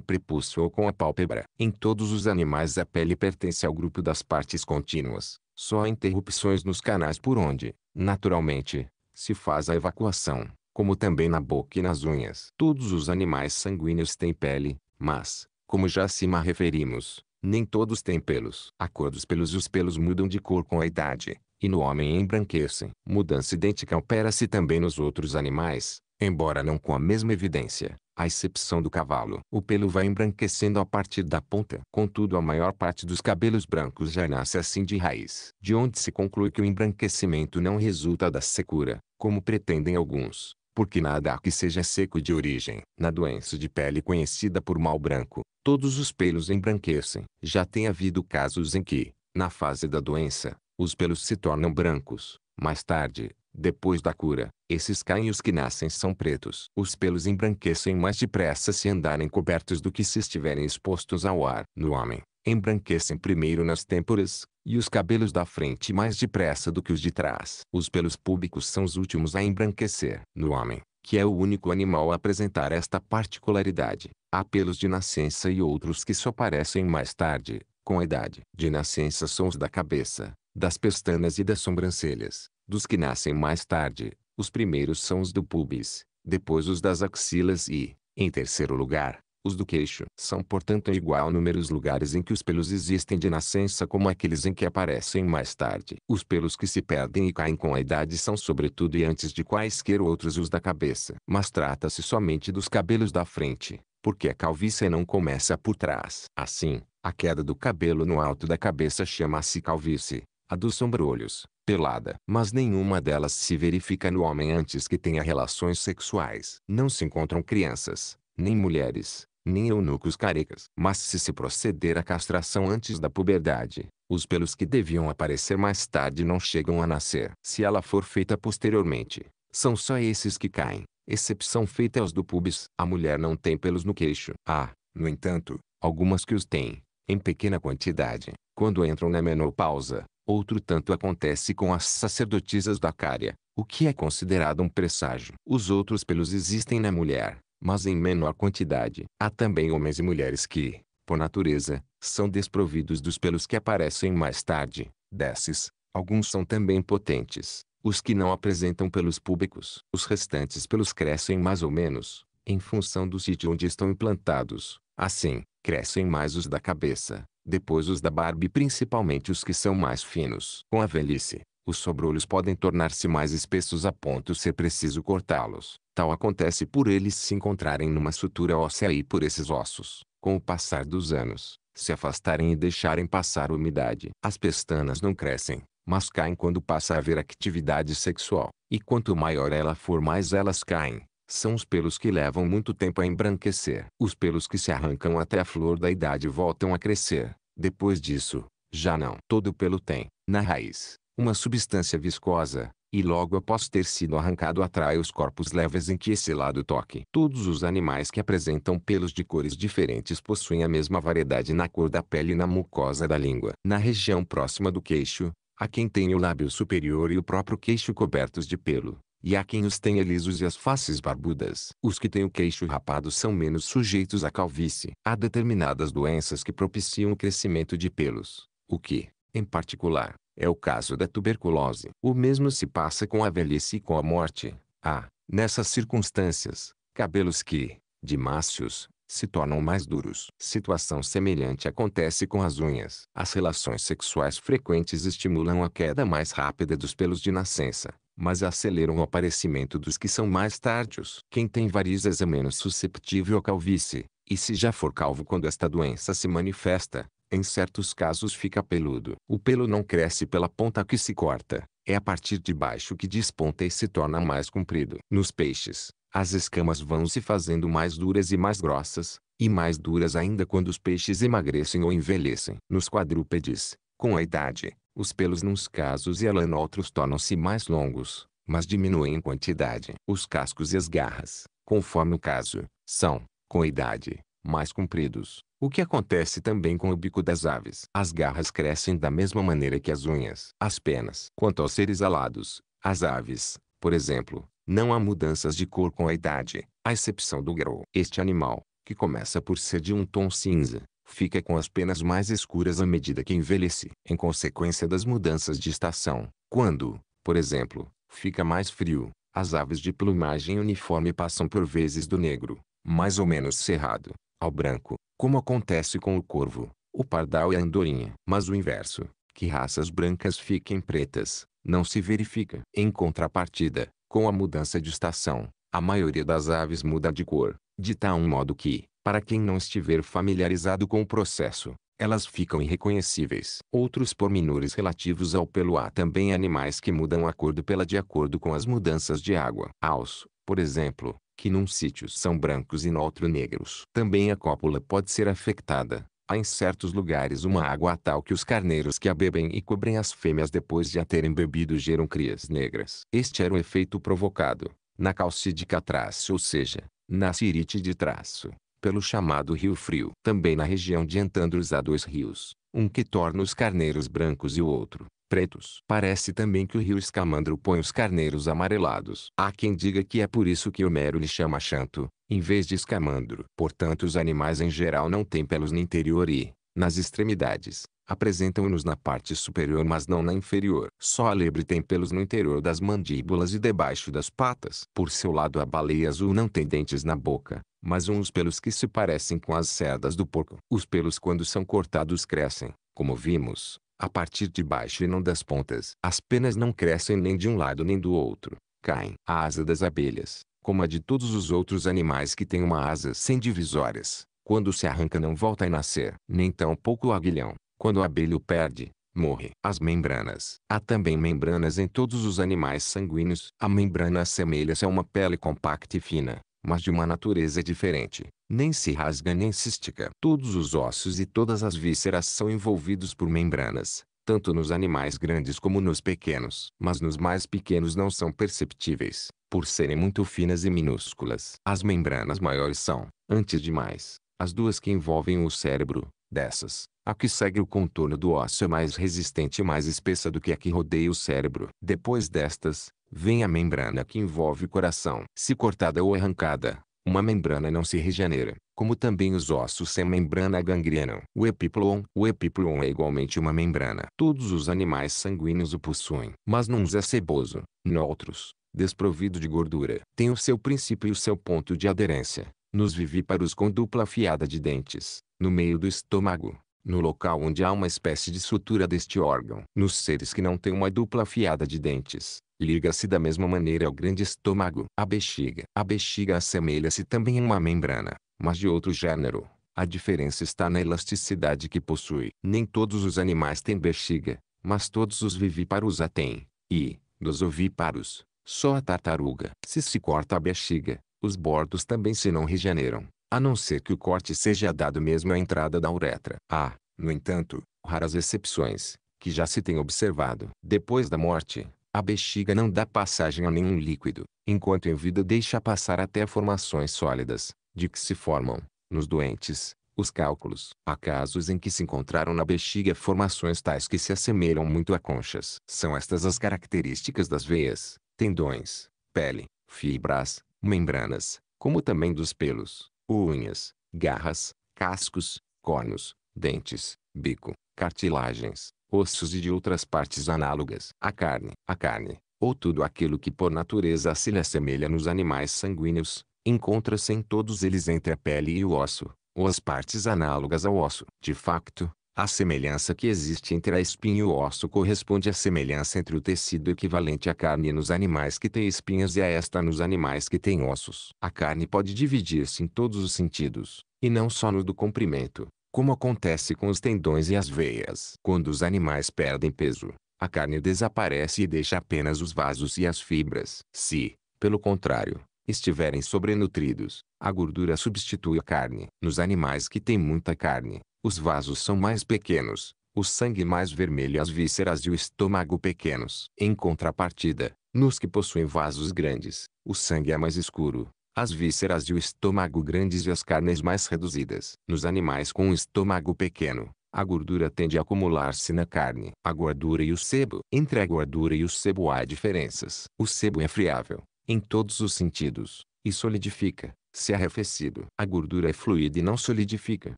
prepúcio ou com a pálpebra. Em todos os animais a pele pertence ao grupo das partes contínuas. Só há interrupções nos canais por onde, naturalmente, se faz a evacuação, como também na boca e nas unhas. Todos os animais sanguíneos têm pele, mas, como já acima referimos, nem todos têm pelos. A cor dos pelos e os pelos mudam de cor com a idade, e no homem embranquecem. Mudança idêntica opera-se também nos outros animais, embora não com a mesma evidência, à exceção do cavalo. O pelo vai embranquecendo a partir da ponta. Contudo, a maior parte dos cabelos brancos já nasce assim de raiz, de onde se conclui que o embranquecimento não resulta da secura, como pretendem alguns, porque nada há que seja seco de origem. Na doença de pele conhecida por mal branco, todos os pelos embranquecem. Já tem havido casos em que, na fase da doença, os pelos se tornam brancos. Mais tarde, depois da cura, esses canhos que nascem são pretos. Os pelos embranquecem mais depressa se andarem cobertos do que se estiverem expostos ao ar. No homem, embranquecem primeiro nas têmporas, e os cabelos da frente mais depressa do que os de trás. Os pelos públicos são os últimos a embranquecer. No homem, que é o único animal a apresentar esta particularidade, há pelos de nascença e outros que só aparecem mais tarde, com a idade. De nascença são os da cabeça, das pestanas e das sobrancelhas, dos que nascem mais tarde, os primeiros são os do pubis, depois os das axilas e, em terceiro lugar, os do queixo. São portanto em igual número os lugares em que os pelos existem de nascença como aqueles em que aparecem mais tarde. Os pelos que se perdem e caem com a idade são sobretudo e antes de quaisquer outros os da cabeça. Mas trata-se somente dos cabelos da frente, porque a calvície não começa por trás. Assim, a queda do cabelo no alto da cabeça chama-se calvície, a dos sombrolhos, pelada. Mas nenhuma delas se verifica no homem antes que tenha relações sexuais. Não se encontram crianças, nem mulheres, nem eunucos carecas. Mas se se proceder à castração antes da puberdade, os pelos que deviam aparecer mais tarde não chegam a nascer. Se ela for feita posteriormente, são só esses que caem, exceção feita aos do pubis. A mulher não tem pelos no queixo. Há, ah, no entanto, algumas que os têm, em pequena quantidade, quando entram na menopausa. Outro tanto acontece com as sacerdotisas da cária, o que é considerado um presságio. Os outros pelos existem na mulher, mas em menor quantidade. Há também homens e mulheres que, por natureza, são desprovidos dos pelos que aparecem mais tarde. Desses, alguns são também potentes, os que não apresentam pelos públicos. Os restantes pelos crescem mais ou menos, em função do sítio onde estão implantados. Assim, Crescem mais os da cabeça, depois os da barba e principalmente os que são mais finos. Com a velhice, os sobrolhos podem tornar-se mais espessos a ponto de ser preciso cortá-los. Tal acontece por eles se encontrarem numa sutura óssea e por esses ossos, com o passar dos anos, se afastarem e deixarem passar a umidade. As pestanas não crescem, mas caem quando passa a haver atividade sexual, e quanto maior ela for mais elas caem. São os pelos que levam muito tempo a embranquecer. Os pelos que se arrancam até a flor da idade voltam a crescer. Depois disso, já não. Todo pelo tem, na raiz, uma substância viscosa, e logo após ter sido arrancado atrai os corpos leves em que esse lado toque. Todos os animais que apresentam pelos de cores diferentes possuem a mesma variedade na cor da pele e na mucosa da língua. Na região próxima do queixo, a quem tem o lábio superior e o próprio queixo cobertos de pelo, e há quem os tenha lisos e as faces barbudas. Os que têm o queixo rapado são menos sujeitos à calvície. Há determinadas doenças que propiciam o crescimento de pelos, o que, em particular, é o caso da tuberculose. O mesmo se passa com a velhice e com a morte. Há, nessas circunstâncias, cabelos que, de macios, se tornam mais duros. Situação semelhante acontece com as unhas. As relações sexuais frequentes estimulam a queda mais rápida dos pelos de nascença mas aceleram o aparecimento dos que são mais tardios. Quem tem varizes é menos susceptível à calvície, e se já for calvo quando esta doença se manifesta, em certos casos fica peludo. O pelo não cresce pela ponta que se corta, é a partir de baixo que desponta e se torna mais comprido. Nos peixes, as escamas vão se fazendo mais duras e mais grossas, e mais duras ainda quando os peixes emagrecem ou envelhecem. Nos quadrúpedes, com a idade, os pelos nos casos e a lã noutros tornam-se mais longos, mas diminuem em quantidade. Os cascos e as garras, conforme o caso, são, com a idade, mais compridos, o que acontece também com o bico das aves. As garras crescem da mesma maneira que as unhas. As penas. Quanto aos seres alados, as aves, por exemplo, não há mudanças de cor com a idade, à exceção do grou. Este animal, que começa por ser de um tom cinza, fica com as penas mais escuras à medida que envelhece, em consequência das mudanças de estação. Quando, por exemplo, fica mais frio, as aves de plumagem uniforme passam por vezes do negro, mais ou menos cerrado, ao branco, como acontece com o corvo, o pardal e a andorinha. Mas o inverso, que raças brancas fiquem pretas, não se verifica. Em contrapartida, com a mudança de estação, a maioria das aves muda de cor, de tal modo que, para quem não estiver familiarizado com o processo, elas ficam irreconhecíveis. Outros pormenores relativos ao pelo há também animais que mudam a cor do pela de acordo com as mudanças de água. aos, por exemplo, que num sítio são brancos e no outro negros. Também a cópula pode ser afetada. Há em certos lugares uma água tal que os carneiros que a bebem e cobrem as fêmeas depois de a terem bebido geram crias negras. Este era o efeito provocado, na calcídica traço ou seja, na cirite de traço, pelo chamado Rio Frio. Também na região de Antandros há dois rios, um que torna os carneiros brancos e o outro, pretos. Parece também que o rio Escamandro põe os carneiros amarelados. Há quem diga que é por isso que Homero lhe chama Xanto, em vez de Escamandro. Portanto os animais em geral não têm pelos no interior e, nas extremidades, apresentam-nos na parte superior mas não na inferior. Só a lebre tem pelos no interior das mandíbulas e debaixo das patas. Por seu lado a baleia azul não tem dentes na boca, mas uns pelos que se parecem com as sedas do porco. Os pelos quando são cortados crescem, como vimos, a partir de baixo e não das pontas. As penas não crescem nem de um lado nem do outro, caem. A asa das abelhas, como a de todos os outros animais que têm uma asa sem divisórias, quando se arranca não volta a nascer. Nem pouco o aguilhão, quando o abelho perde, morre. As membranas. Há também membranas em todos os animais sanguíneos. A membrana assemelha-se a uma pele compacta e fina, mas de uma natureza diferente. Nem se rasga nem se estica. Todos os ossos e todas as vísceras são envolvidos por membranas, tanto nos animais grandes como nos pequenos. Mas nos mais pequenos não são perceptíveis, por serem muito finas e minúsculas. As membranas maiores são, antes de mais, as duas que envolvem o cérebro. Dessas, a que segue o contorno do osso é mais resistente e mais espessa do que a que rodeia o cérebro. Depois destas, vem a membrana que envolve o coração. Se cortada ou arrancada, uma membrana não se regenera, como também os ossos sem membrana gangrionam. O epiploon, O epiploon é igualmente uma membrana. Todos os animais sanguíneos o possuem, mas num é seboso, noutros, desprovido de gordura. Tem o seu princípio e o seu ponto de aderência, nos vivíparos com dupla afiada de dentes, no meio do estômago, no local onde há uma espécie de sutura deste órgão. Nos seres que não têm uma dupla fiada de dentes, liga-se da mesma maneira ao grande estômago. A bexiga. A bexiga assemelha-se também a uma membrana, mas de outro gênero. A diferença está na elasticidade que possui. Nem todos os animais têm bexiga, mas todos os vivíparos a têm. E, dos ovíparos, só a tartaruga. Se se corta a bexiga, os bordos também se não regeneram a não ser que o corte seja dado mesmo à entrada da uretra. Há, ah, no entanto, raras exceções, que já se tem observado. Depois da morte, a bexiga não dá passagem a nenhum líquido, enquanto em vida deixa passar até formações sólidas, de que se formam, nos doentes, os cálculos. Há casos em que se encontraram na bexiga formações tais que se assemelham muito a conchas. São estas as características das veias, tendões, pele, fibras, membranas, como também dos pelos unhas, garras, cascos, cornos, dentes, bico, cartilagens, ossos e de outras partes análogas à carne. A carne, ou tudo aquilo que por natureza se lhe assemelha nos animais sanguíneos, encontra-se em todos eles entre a pele e o osso, ou as partes análogas ao osso. De facto, a semelhança que existe entre a espinha e o osso corresponde à semelhança entre o tecido equivalente à carne nos animais que têm espinhas e a esta nos animais que têm ossos. A carne pode dividir-se em todos os sentidos, e não só no do comprimento, como acontece com os tendões e as veias. Quando os animais perdem peso, a carne desaparece e deixa apenas os vasos e as fibras. Se, pelo contrário, estiverem sobrenutridos, a gordura substitui a carne. Nos animais que têm muita carne, os vasos são mais pequenos, o sangue mais vermelho as vísceras e o estômago pequenos. Em contrapartida, nos que possuem vasos grandes, o sangue é mais escuro, as vísceras e o estômago grandes e as carnes mais reduzidas. Nos animais com um estômago pequeno, a gordura tende a acumular-se na carne. A gordura e o sebo. Entre a gordura e o sebo há diferenças. O sebo é friável, em todos os sentidos, e solidifica, se arrefecido, a gordura é fluida e não solidifica.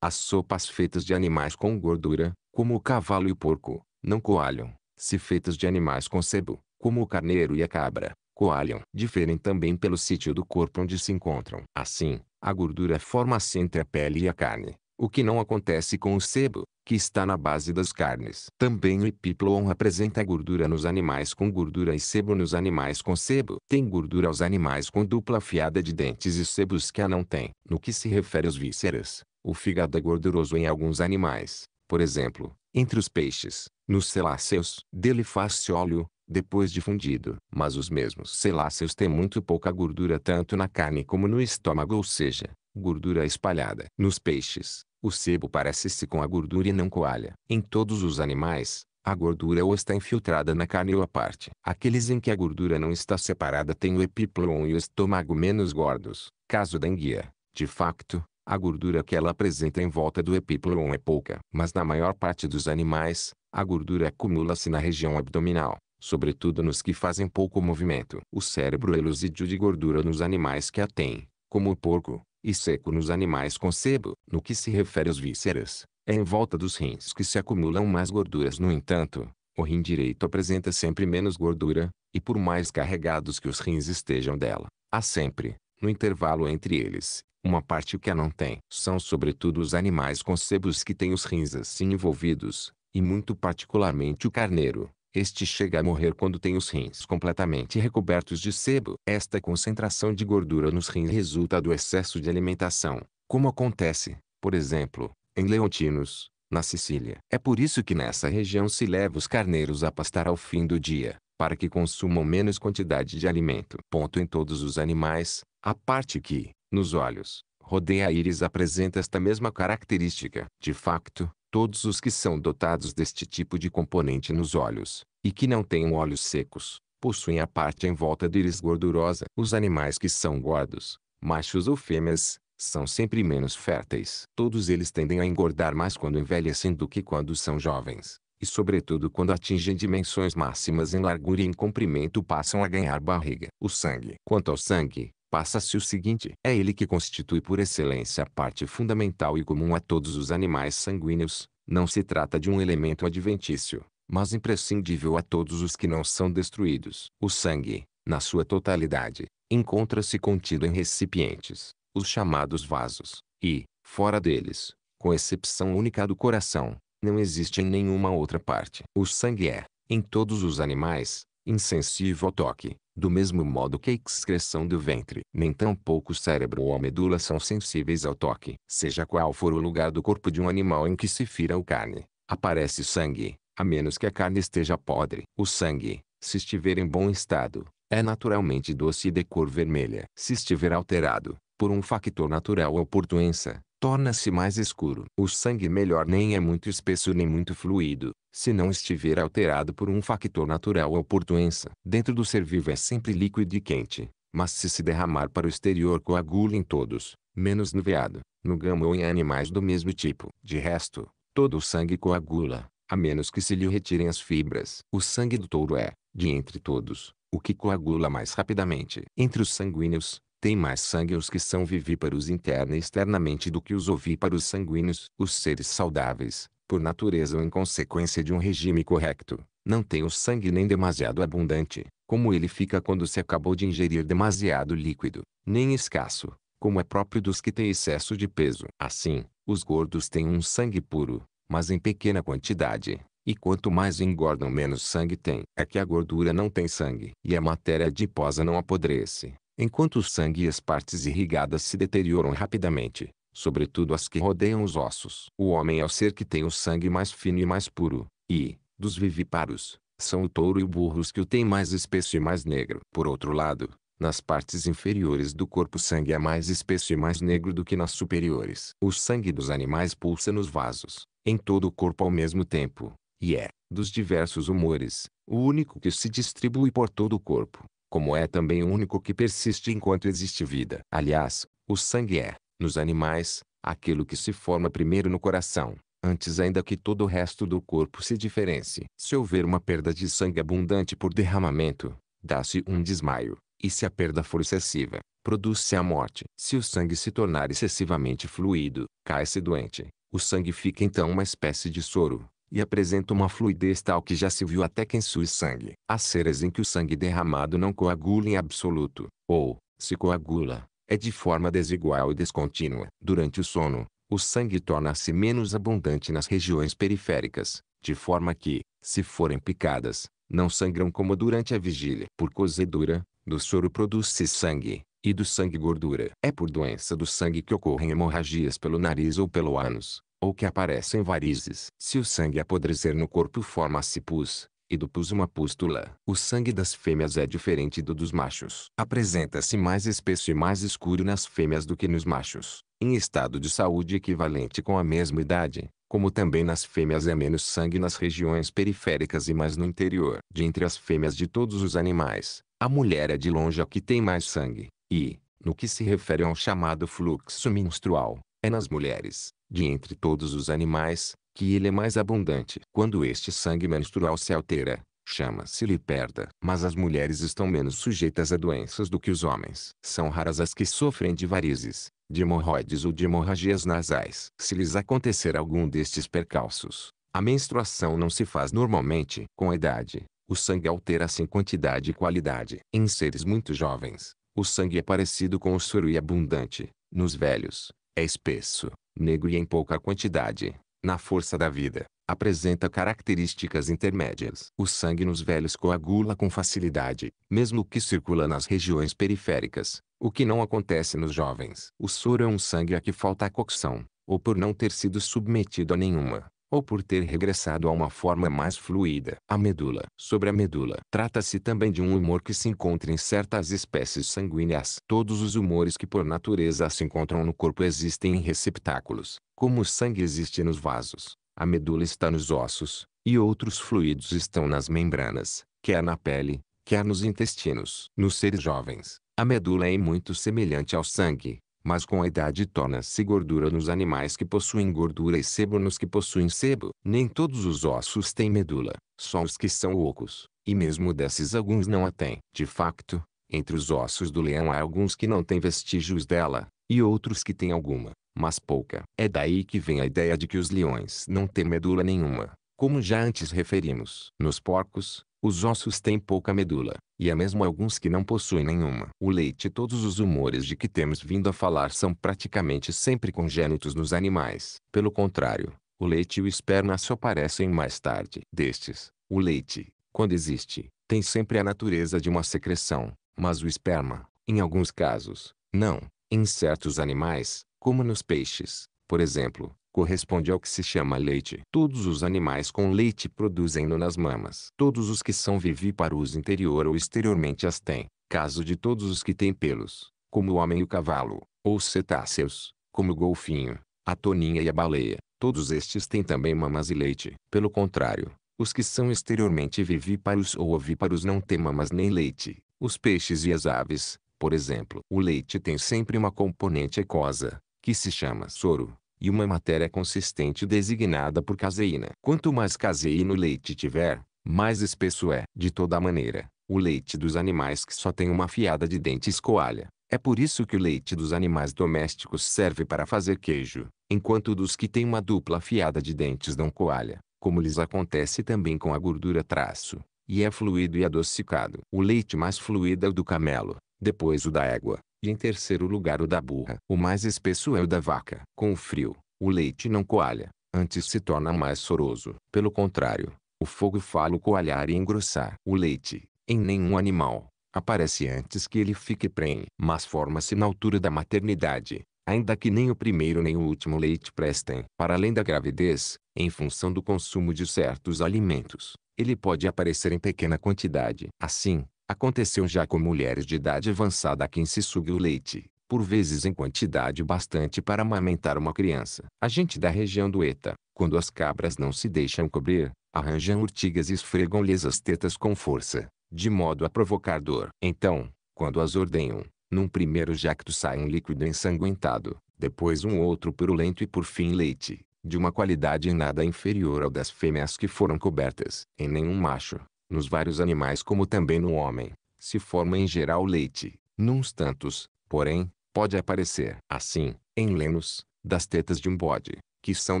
As sopas feitas de animais com gordura, como o cavalo e o porco, não coalham. Se feitas de animais com sebo, como o carneiro e a cabra, coalham. Diferem também pelo sítio do corpo onde se encontram. Assim, a gordura forma-se entre a pele e a carne, o que não acontece com o sebo, que está na base das carnes. Também o epíplon representa gordura nos animais com gordura e sebo nos animais com sebo. Tem gordura aos animais com dupla fiada de dentes e sebos que a não tem. No que se refere às vísceras, o fígado é gorduroso em alguns animais, por exemplo, entre os peixes, nos celáceos, dele faz-se óleo, depois difundido. Mas os mesmos celáceos têm muito pouca gordura tanto na carne como no estômago, ou seja, gordura espalhada. Nos peixes, o sebo parece-se com a gordura e não coalha. Em todos os animais, a gordura ou está infiltrada na carne ou à parte. Aqueles em que a gordura não está separada têm o epiplon e o estômago menos gordos. Caso da enguia, de facto, a gordura que ela apresenta em volta do epiplon é pouca. Mas na maior parte dos animais, a gordura acumula-se na região abdominal, sobretudo nos que fazem pouco movimento. O cérebro é luzidio de gordura nos animais que a têm, como o porco, e seco nos animais com sebo. No que se refere às vísceras, é em volta dos rins que se acumulam mais gorduras. No entanto, o rim direito apresenta sempre menos gordura, e por mais carregados que os rins estejam dela, há sempre, no intervalo entre eles, uma parte que a não tem. São sobretudo os animais com sebos que têm os rins assim envolvidos, e muito particularmente o carneiro, este chega a morrer quando tem os rins completamente recobertos de sebo. Esta concentração de gordura nos rins resulta do excesso de alimentação, como acontece, por exemplo, em leontinos, na Sicília. É por isso que nessa região se leva os carneiros a pastar ao fim do dia, para que consumam menos quantidade de alimento. Ponto em todos os animais, a parte que, nos olhos, rodeia a íris apresenta esta mesma característica. De facto, todos os que são dotados deste tipo de componente nos olhos, e que não tenham olhos secos, possuem a parte em volta deles gordurosa. Os animais que são gordos, machos ou fêmeas, são sempre menos férteis. Todos eles tendem a engordar mais quando envelhecem do que quando são jovens, e sobretudo quando atingem dimensões máximas em largura e em comprimento passam a ganhar barriga. O sangue. Quanto ao sangue, passa-se o seguinte. É ele que constitui por excelência a parte fundamental e comum a todos os animais sanguíneos. Não se trata de um elemento adventício, mas imprescindível a todos os que não são destruídos. O sangue, na sua totalidade, encontra-se contido em recipientes, os chamados vasos, e, fora deles, com exceção única do coração, não existe em nenhuma outra parte. O sangue é, em todos os animais, insensível ao toque, do mesmo modo que a excreção do ventre. Nem tão pouco o cérebro ou a medula são sensíveis ao toque. Seja qual for o lugar do corpo de um animal em que se fira o carne, aparece sangue, a menos que a carne esteja podre. O sangue, se estiver em bom estado, é naturalmente doce e de cor vermelha. Se estiver alterado, por um fator natural ou por doença, torna-se mais escuro. O sangue melhor nem é muito espesso nem muito fluido, se não estiver alterado por um factor natural ou por doença. Dentro do ser vivo é sempre líquido e quente, mas se se derramar para o exterior coagula em todos, menos no veado, no gamo ou em animais do mesmo tipo. De resto, todo o sangue coagula, a menos que se lhe retirem as fibras. O sangue do touro é, de entre todos, o que coagula mais rapidamente. Entre os sanguíneos, tem mais sangue os que são vivíparos interna e externamente do que os ovíparos sanguíneos. Os seres saudáveis, por natureza ou em consequência de um regime correto, não têm o sangue nem demasiado abundante, como ele fica quando se acabou de ingerir demasiado líquido, nem escasso, como é próprio dos que têm excesso de peso. Assim, os gordos têm um sangue puro, mas em pequena quantidade, e quanto mais engordam menos sangue tem. É que a gordura não tem sangue e a matéria adiposa não apodrece. Enquanto o sangue e as partes irrigadas se deterioram rapidamente, sobretudo as que rodeiam os ossos. O homem é o ser que tem o sangue mais fino e mais puro, e, dos vivíparos, são o touro e o burro os que o têm mais espesso e mais negro. Por outro lado, nas partes inferiores do corpo o sangue é mais espesso e mais negro do que nas superiores. O sangue dos animais pulsa nos vasos, em todo o corpo ao mesmo tempo, e é, dos diversos humores, o único que se distribui por todo o corpo como é também o único que persiste enquanto existe vida. Aliás, o sangue é, nos animais, aquilo que se forma primeiro no coração, antes ainda que todo o resto do corpo se diferencie. Se houver uma perda de sangue abundante por derramamento, dá-se um desmaio, e se a perda for excessiva, produz-se a morte. Se o sangue se tornar excessivamente fluido, cai-se doente. O sangue fica então uma espécie de soro, e apresenta uma fluidez tal que já se viu até quem ensue sangue. Há ceras em que o sangue derramado não coagula em absoluto, ou, se coagula, é de forma desigual e descontínua. Durante o sono, o sangue torna-se menos abundante nas regiões periféricas, de forma que, se forem picadas, não sangram como durante a vigília. Por cozedura, do soro produz-se sangue, e do sangue gordura. É por doença do sangue que ocorrem hemorragias pelo nariz ou pelo ânus ou que aparecem varizes. Se o sangue apodrecer no corpo forma-se pus, e do pus uma pústula. O sangue das fêmeas é diferente do dos machos. Apresenta-se mais espesso e mais escuro nas fêmeas do que nos machos, em estado de saúde equivalente com a mesma idade, como também nas fêmeas é menos sangue nas regiões periféricas e mais no interior. De entre as fêmeas de todos os animais, a mulher é de longe a que tem mais sangue, e, no que se refere ao chamado fluxo menstrual, é nas mulheres, de entre todos os animais, que ele é mais abundante. Quando este sangue menstrual se altera, chama-se liperda. Mas as mulheres estão menos sujeitas a doenças do que os homens. São raras as que sofrem de varizes, de hemorroides ou de hemorragias nasais. Se lhes acontecer algum destes percalços, a menstruação não se faz normalmente. Com a idade, o sangue altera-se em quantidade e qualidade. Em seres muito jovens, o sangue é parecido com o soro e abundante. Nos velhos, é espesso, negro e em pouca quantidade, na força da vida, apresenta características intermédias. O sangue nos velhos coagula com facilidade, mesmo que circula nas regiões periféricas, o que não acontece nos jovens. O soro é um sangue a que falta a cocção, ou por não ter sido submetido a nenhuma ou por ter regressado a uma forma mais fluida. A medula. Sobre a medula. Trata-se também de um humor que se encontra em certas espécies sanguíneas. Todos os humores que por natureza se encontram no corpo existem em receptáculos, como o sangue existe nos vasos, a medula está nos ossos, e outros fluidos estão nas membranas, quer na pele, quer nos intestinos. Nos seres jovens, a medula é muito semelhante ao sangue, mas com a idade torna-se gordura nos animais que possuem gordura e sebo nos que possuem sebo. Nem todos os ossos têm medula, só os que são ocos, e mesmo desses alguns não a têm. De facto, entre os ossos do leão há alguns que não têm vestígios dela, e outros que têm alguma, mas pouca. É daí que vem a ideia de que os leões não têm medula nenhuma, como já antes referimos. Nos porcos, os ossos têm pouca medula, e há mesmo alguns que não possuem nenhuma. O leite e todos os humores de que temos vindo a falar são praticamente sempre congênitos nos animais. Pelo contrário, o leite e o esperma só aparecem mais tarde. Destes, o leite, quando existe, tem sempre a natureza de uma secreção, mas o esperma, em alguns casos, não. Em certos animais, como nos peixes, por exemplo, corresponde ao que se chama leite. Todos os animais com leite produzem-no nas mamas. Todos os que são vivíparos interior ou exteriormente as têm, caso de todos os que têm pelos, como o homem e o cavalo, ou cetáceos, como o golfinho, a toninha e a baleia. Todos estes têm também mamas e leite. Pelo contrário, os que são exteriormente vivíparos ou ovíparos não têm mamas nem leite. Os peixes e as aves, por exemplo. O leite tem sempre uma componente aquosa, que se chama soro e uma matéria consistente designada por caseína. Quanto mais caseína o leite tiver, mais espesso é. De toda maneira, o leite dos animais que só tem uma fiada de dente escoalha. É por isso que o leite dos animais domésticos serve para fazer queijo, enquanto dos que têm uma dupla fiada de dentes não coalha, como lhes acontece também com a gordura traço, e é fluido e adocicado. O leite mais fluido é o do camelo, depois o da égua, e em terceiro lugar o da burra. O mais espesso é o da vaca. Com o frio, o leite não coalha, antes se torna mais soroso. Pelo contrário, o fogo fala o coalhar e engrossar. O leite, em nenhum animal, aparece antes que ele fique prenhe. Mas forma-se na altura da maternidade, ainda que nem o primeiro nem o último leite prestem. Para além da gravidez, em função do consumo de certos alimentos, ele pode aparecer em pequena quantidade. Assim, Aconteceu já com mulheres de idade avançada a quem se suga o leite, por vezes em quantidade bastante para amamentar uma criança. A gente da região do ETA, quando as cabras não se deixam cobrir, arranjam urtigas e esfregam-lhes as tetas com força, de modo a provocar dor. Então, quando as ordenham, num primeiro jacto sai um líquido ensanguentado, depois um outro purulento e por fim leite, de uma qualidade nada inferior ao das fêmeas que foram cobertas. Em nenhum macho, nos vários animais como também no homem, se forma em geral leite, nuns tantos, porém, pode aparecer assim, em lemos, das tetas de um bode, que são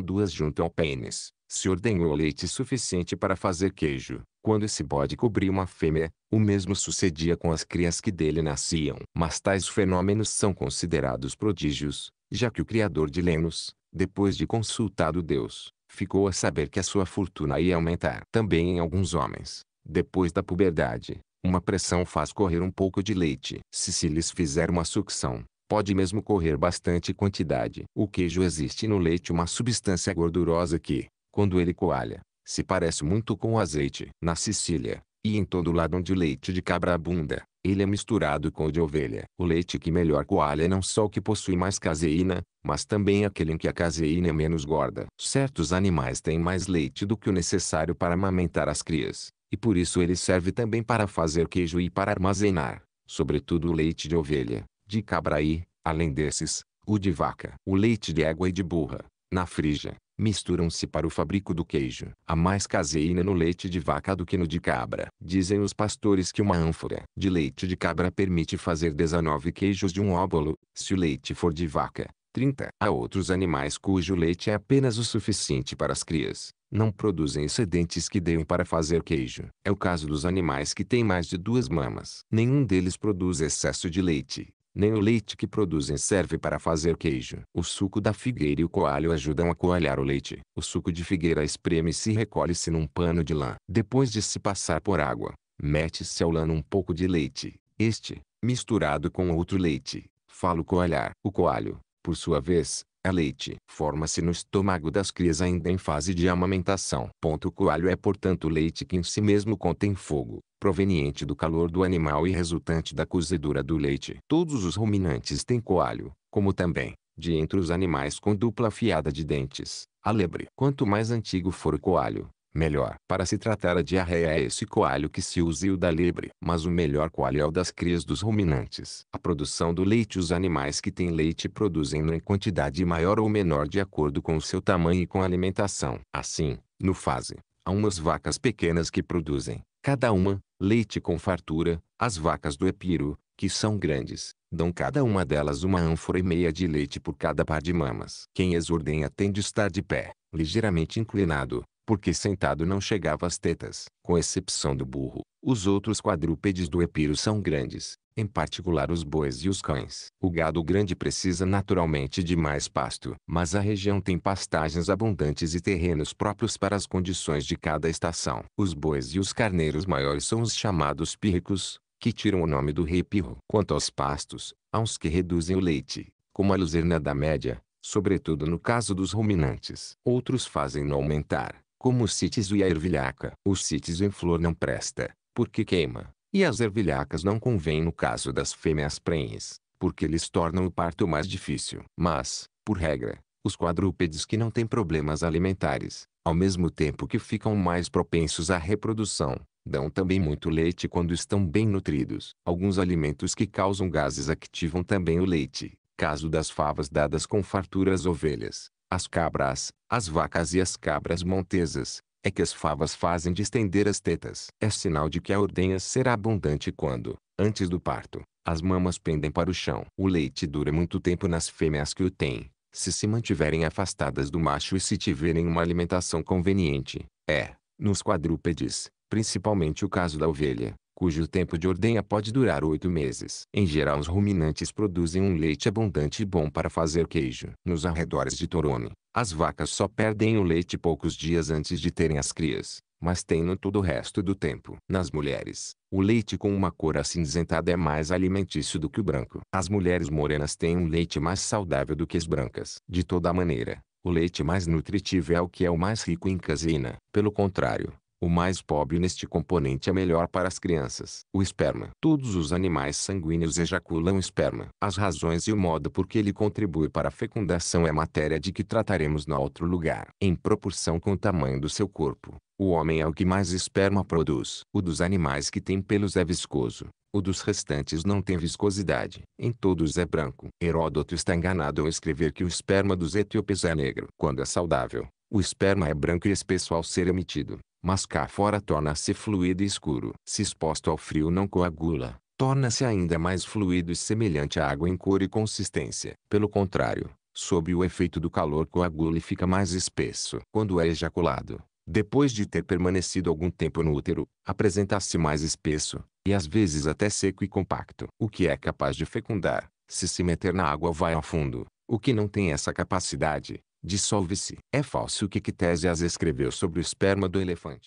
duas junto ao pênis, se ordenhou leite suficiente para fazer queijo. Quando esse bode cobria uma fêmea, o mesmo sucedia com as crias que dele nasciam. Mas tais fenômenos são considerados prodígios, já que o criador de Lemos, depois de consultado Deus, ficou a saber que a sua fortuna ia aumentar. Também em alguns homens, depois da puberdade, uma pressão faz correr um pouco de leite. Se se lhes fizer uma sucção, pode mesmo correr bastante quantidade. O queijo existe no leite uma substância gordurosa que, quando ele coalha, se parece muito com o azeite. Na Sicília, e em todo lado onde o leite de cabra abunda, ele é misturado com o de ovelha. O leite que melhor coalha é não só o que possui mais caseína, mas também aquele em que a caseína é menos gorda. Certos animais têm mais leite do que o necessário para amamentar as crias e por isso ele serve também para fazer queijo e para armazenar, sobretudo o leite de ovelha, de cabra e, além desses, o de vaca. O leite de égua e de burra, na frija, misturam-se para o fabrico do queijo. Há mais caseína no leite de vaca do que no de cabra. Dizem os pastores que uma ânfora de leite de cabra permite fazer 19 queijos de um óbolo, se o leite for de vaca, 30. Há outros animais cujo leite é apenas o suficiente para as crias. Não produzem excedentes que deem para fazer queijo. É o caso dos animais que têm mais de duas mamas. Nenhum deles produz excesso de leite. Nem o leite que produzem serve para fazer queijo. O suco da figueira e o coalho ajudam a coalhar o leite. O suco de figueira espreme-se e recolhe-se num pano de lã. Depois de se passar por água, mete-se ao lano um pouco de leite. Este, misturado com outro leite, o coalhar. O coalho, por sua vez, a leite forma-se no estômago das crias ainda em fase de amamentação. Ponto coalho é portanto leite que em si mesmo contém fogo, proveniente do calor do animal e resultante da cozedura do leite. Todos os ruminantes têm coalho, como também, de entre os animais com dupla fiada de dentes, a lebre. Quanto mais antigo for o coalho, Melhor para se tratar a diarreia é esse coalho que se usa e o da libre Mas o melhor coalho é o das crias dos ruminantes. A produção do leite os animais que têm leite produzem-no em quantidade maior ou menor de acordo com o seu tamanho e com a alimentação. Assim, no fase, há umas vacas pequenas que produzem, cada uma, leite com fartura, as vacas do epiro, que são grandes, dão cada uma delas uma ânfora e meia de leite por cada par de mamas. Quem as ordenha tem de estar de pé, ligeiramente inclinado, porque sentado não chegava às tetas. Com exceção do burro, os outros quadrúpedes do Epiro são grandes, em particular os bois e os cães. O gado grande precisa naturalmente de mais pasto, mas a região tem pastagens abundantes e terrenos próprios para as condições de cada estação. Os bois e os carneiros maiores são os chamados pírricos, que tiram o nome do rei pirro. Quanto aos pastos, há uns que reduzem o leite, como a luzerna da média, sobretudo no caso dos ruminantes. Outros fazem-no aumentar como o cítiso e a ervilhaca. O cítiso em flor não presta, porque queima, e as ervilhacas não convêm no caso das fêmeas prenhes, porque lhes tornam o parto mais difícil. Mas, por regra, os quadrúpedes que não têm problemas alimentares, ao mesmo tempo que ficam mais propensos à reprodução, dão também muito leite quando estão bem nutridos. Alguns alimentos que causam gases ativam também o leite, caso das favas dadas com fartura às ovelhas as cabras, as vacas e as cabras montesas, é que as favas fazem estender as tetas. É sinal de que a ordenha será abundante quando, antes do parto, as mamas pendem para o chão. O leite dura muito tempo nas fêmeas que o têm, se se mantiverem afastadas do macho e se tiverem uma alimentação conveniente. É, nos quadrúpedes, principalmente o caso da ovelha, cujo tempo de ordenha pode durar oito meses. Em geral os ruminantes produzem um leite abundante e bom para fazer queijo. Nos arredores de Torone, as vacas só perdem o leite poucos dias antes de terem as crias, mas têm no todo o resto do tempo. Nas mulheres, o leite com uma cor acinzentada é mais alimentício do que o branco. As mulheres morenas têm um leite mais saudável do que as brancas. De toda maneira, o leite mais nutritivo é o que é o mais rico em caseína. Pelo contrário, o mais pobre neste componente é melhor para as crianças. O esperma. Todos os animais sanguíneos ejaculam esperma. As razões e o modo por que ele contribui para a fecundação é matéria de que trataremos no outro lugar. Em proporção com o tamanho do seu corpo, o homem é o que mais esperma produz. O dos animais que tem pelos é viscoso. O dos restantes não tem viscosidade. Em todos é branco. Heródoto está enganado ao escrever que o esperma dos etíopes é negro. Quando é saudável, o esperma é branco e espesso ao ser emitido mas cá fora torna-se fluido e escuro. Se exposto ao frio não coagula, torna-se ainda mais fluido e semelhante à água em cor e consistência. Pelo contrário, sob o efeito do calor coagula e fica mais espesso. Quando é ejaculado, depois de ter permanecido algum tempo no útero, apresenta-se mais espesso, e às vezes até seco e compacto. O que é capaz de fecundar, se se meter na água vai ao fundo. O que não tem essa capacidade, dissolve-se. É falso o que Ctesias escreveu sobre o esperma do elefante.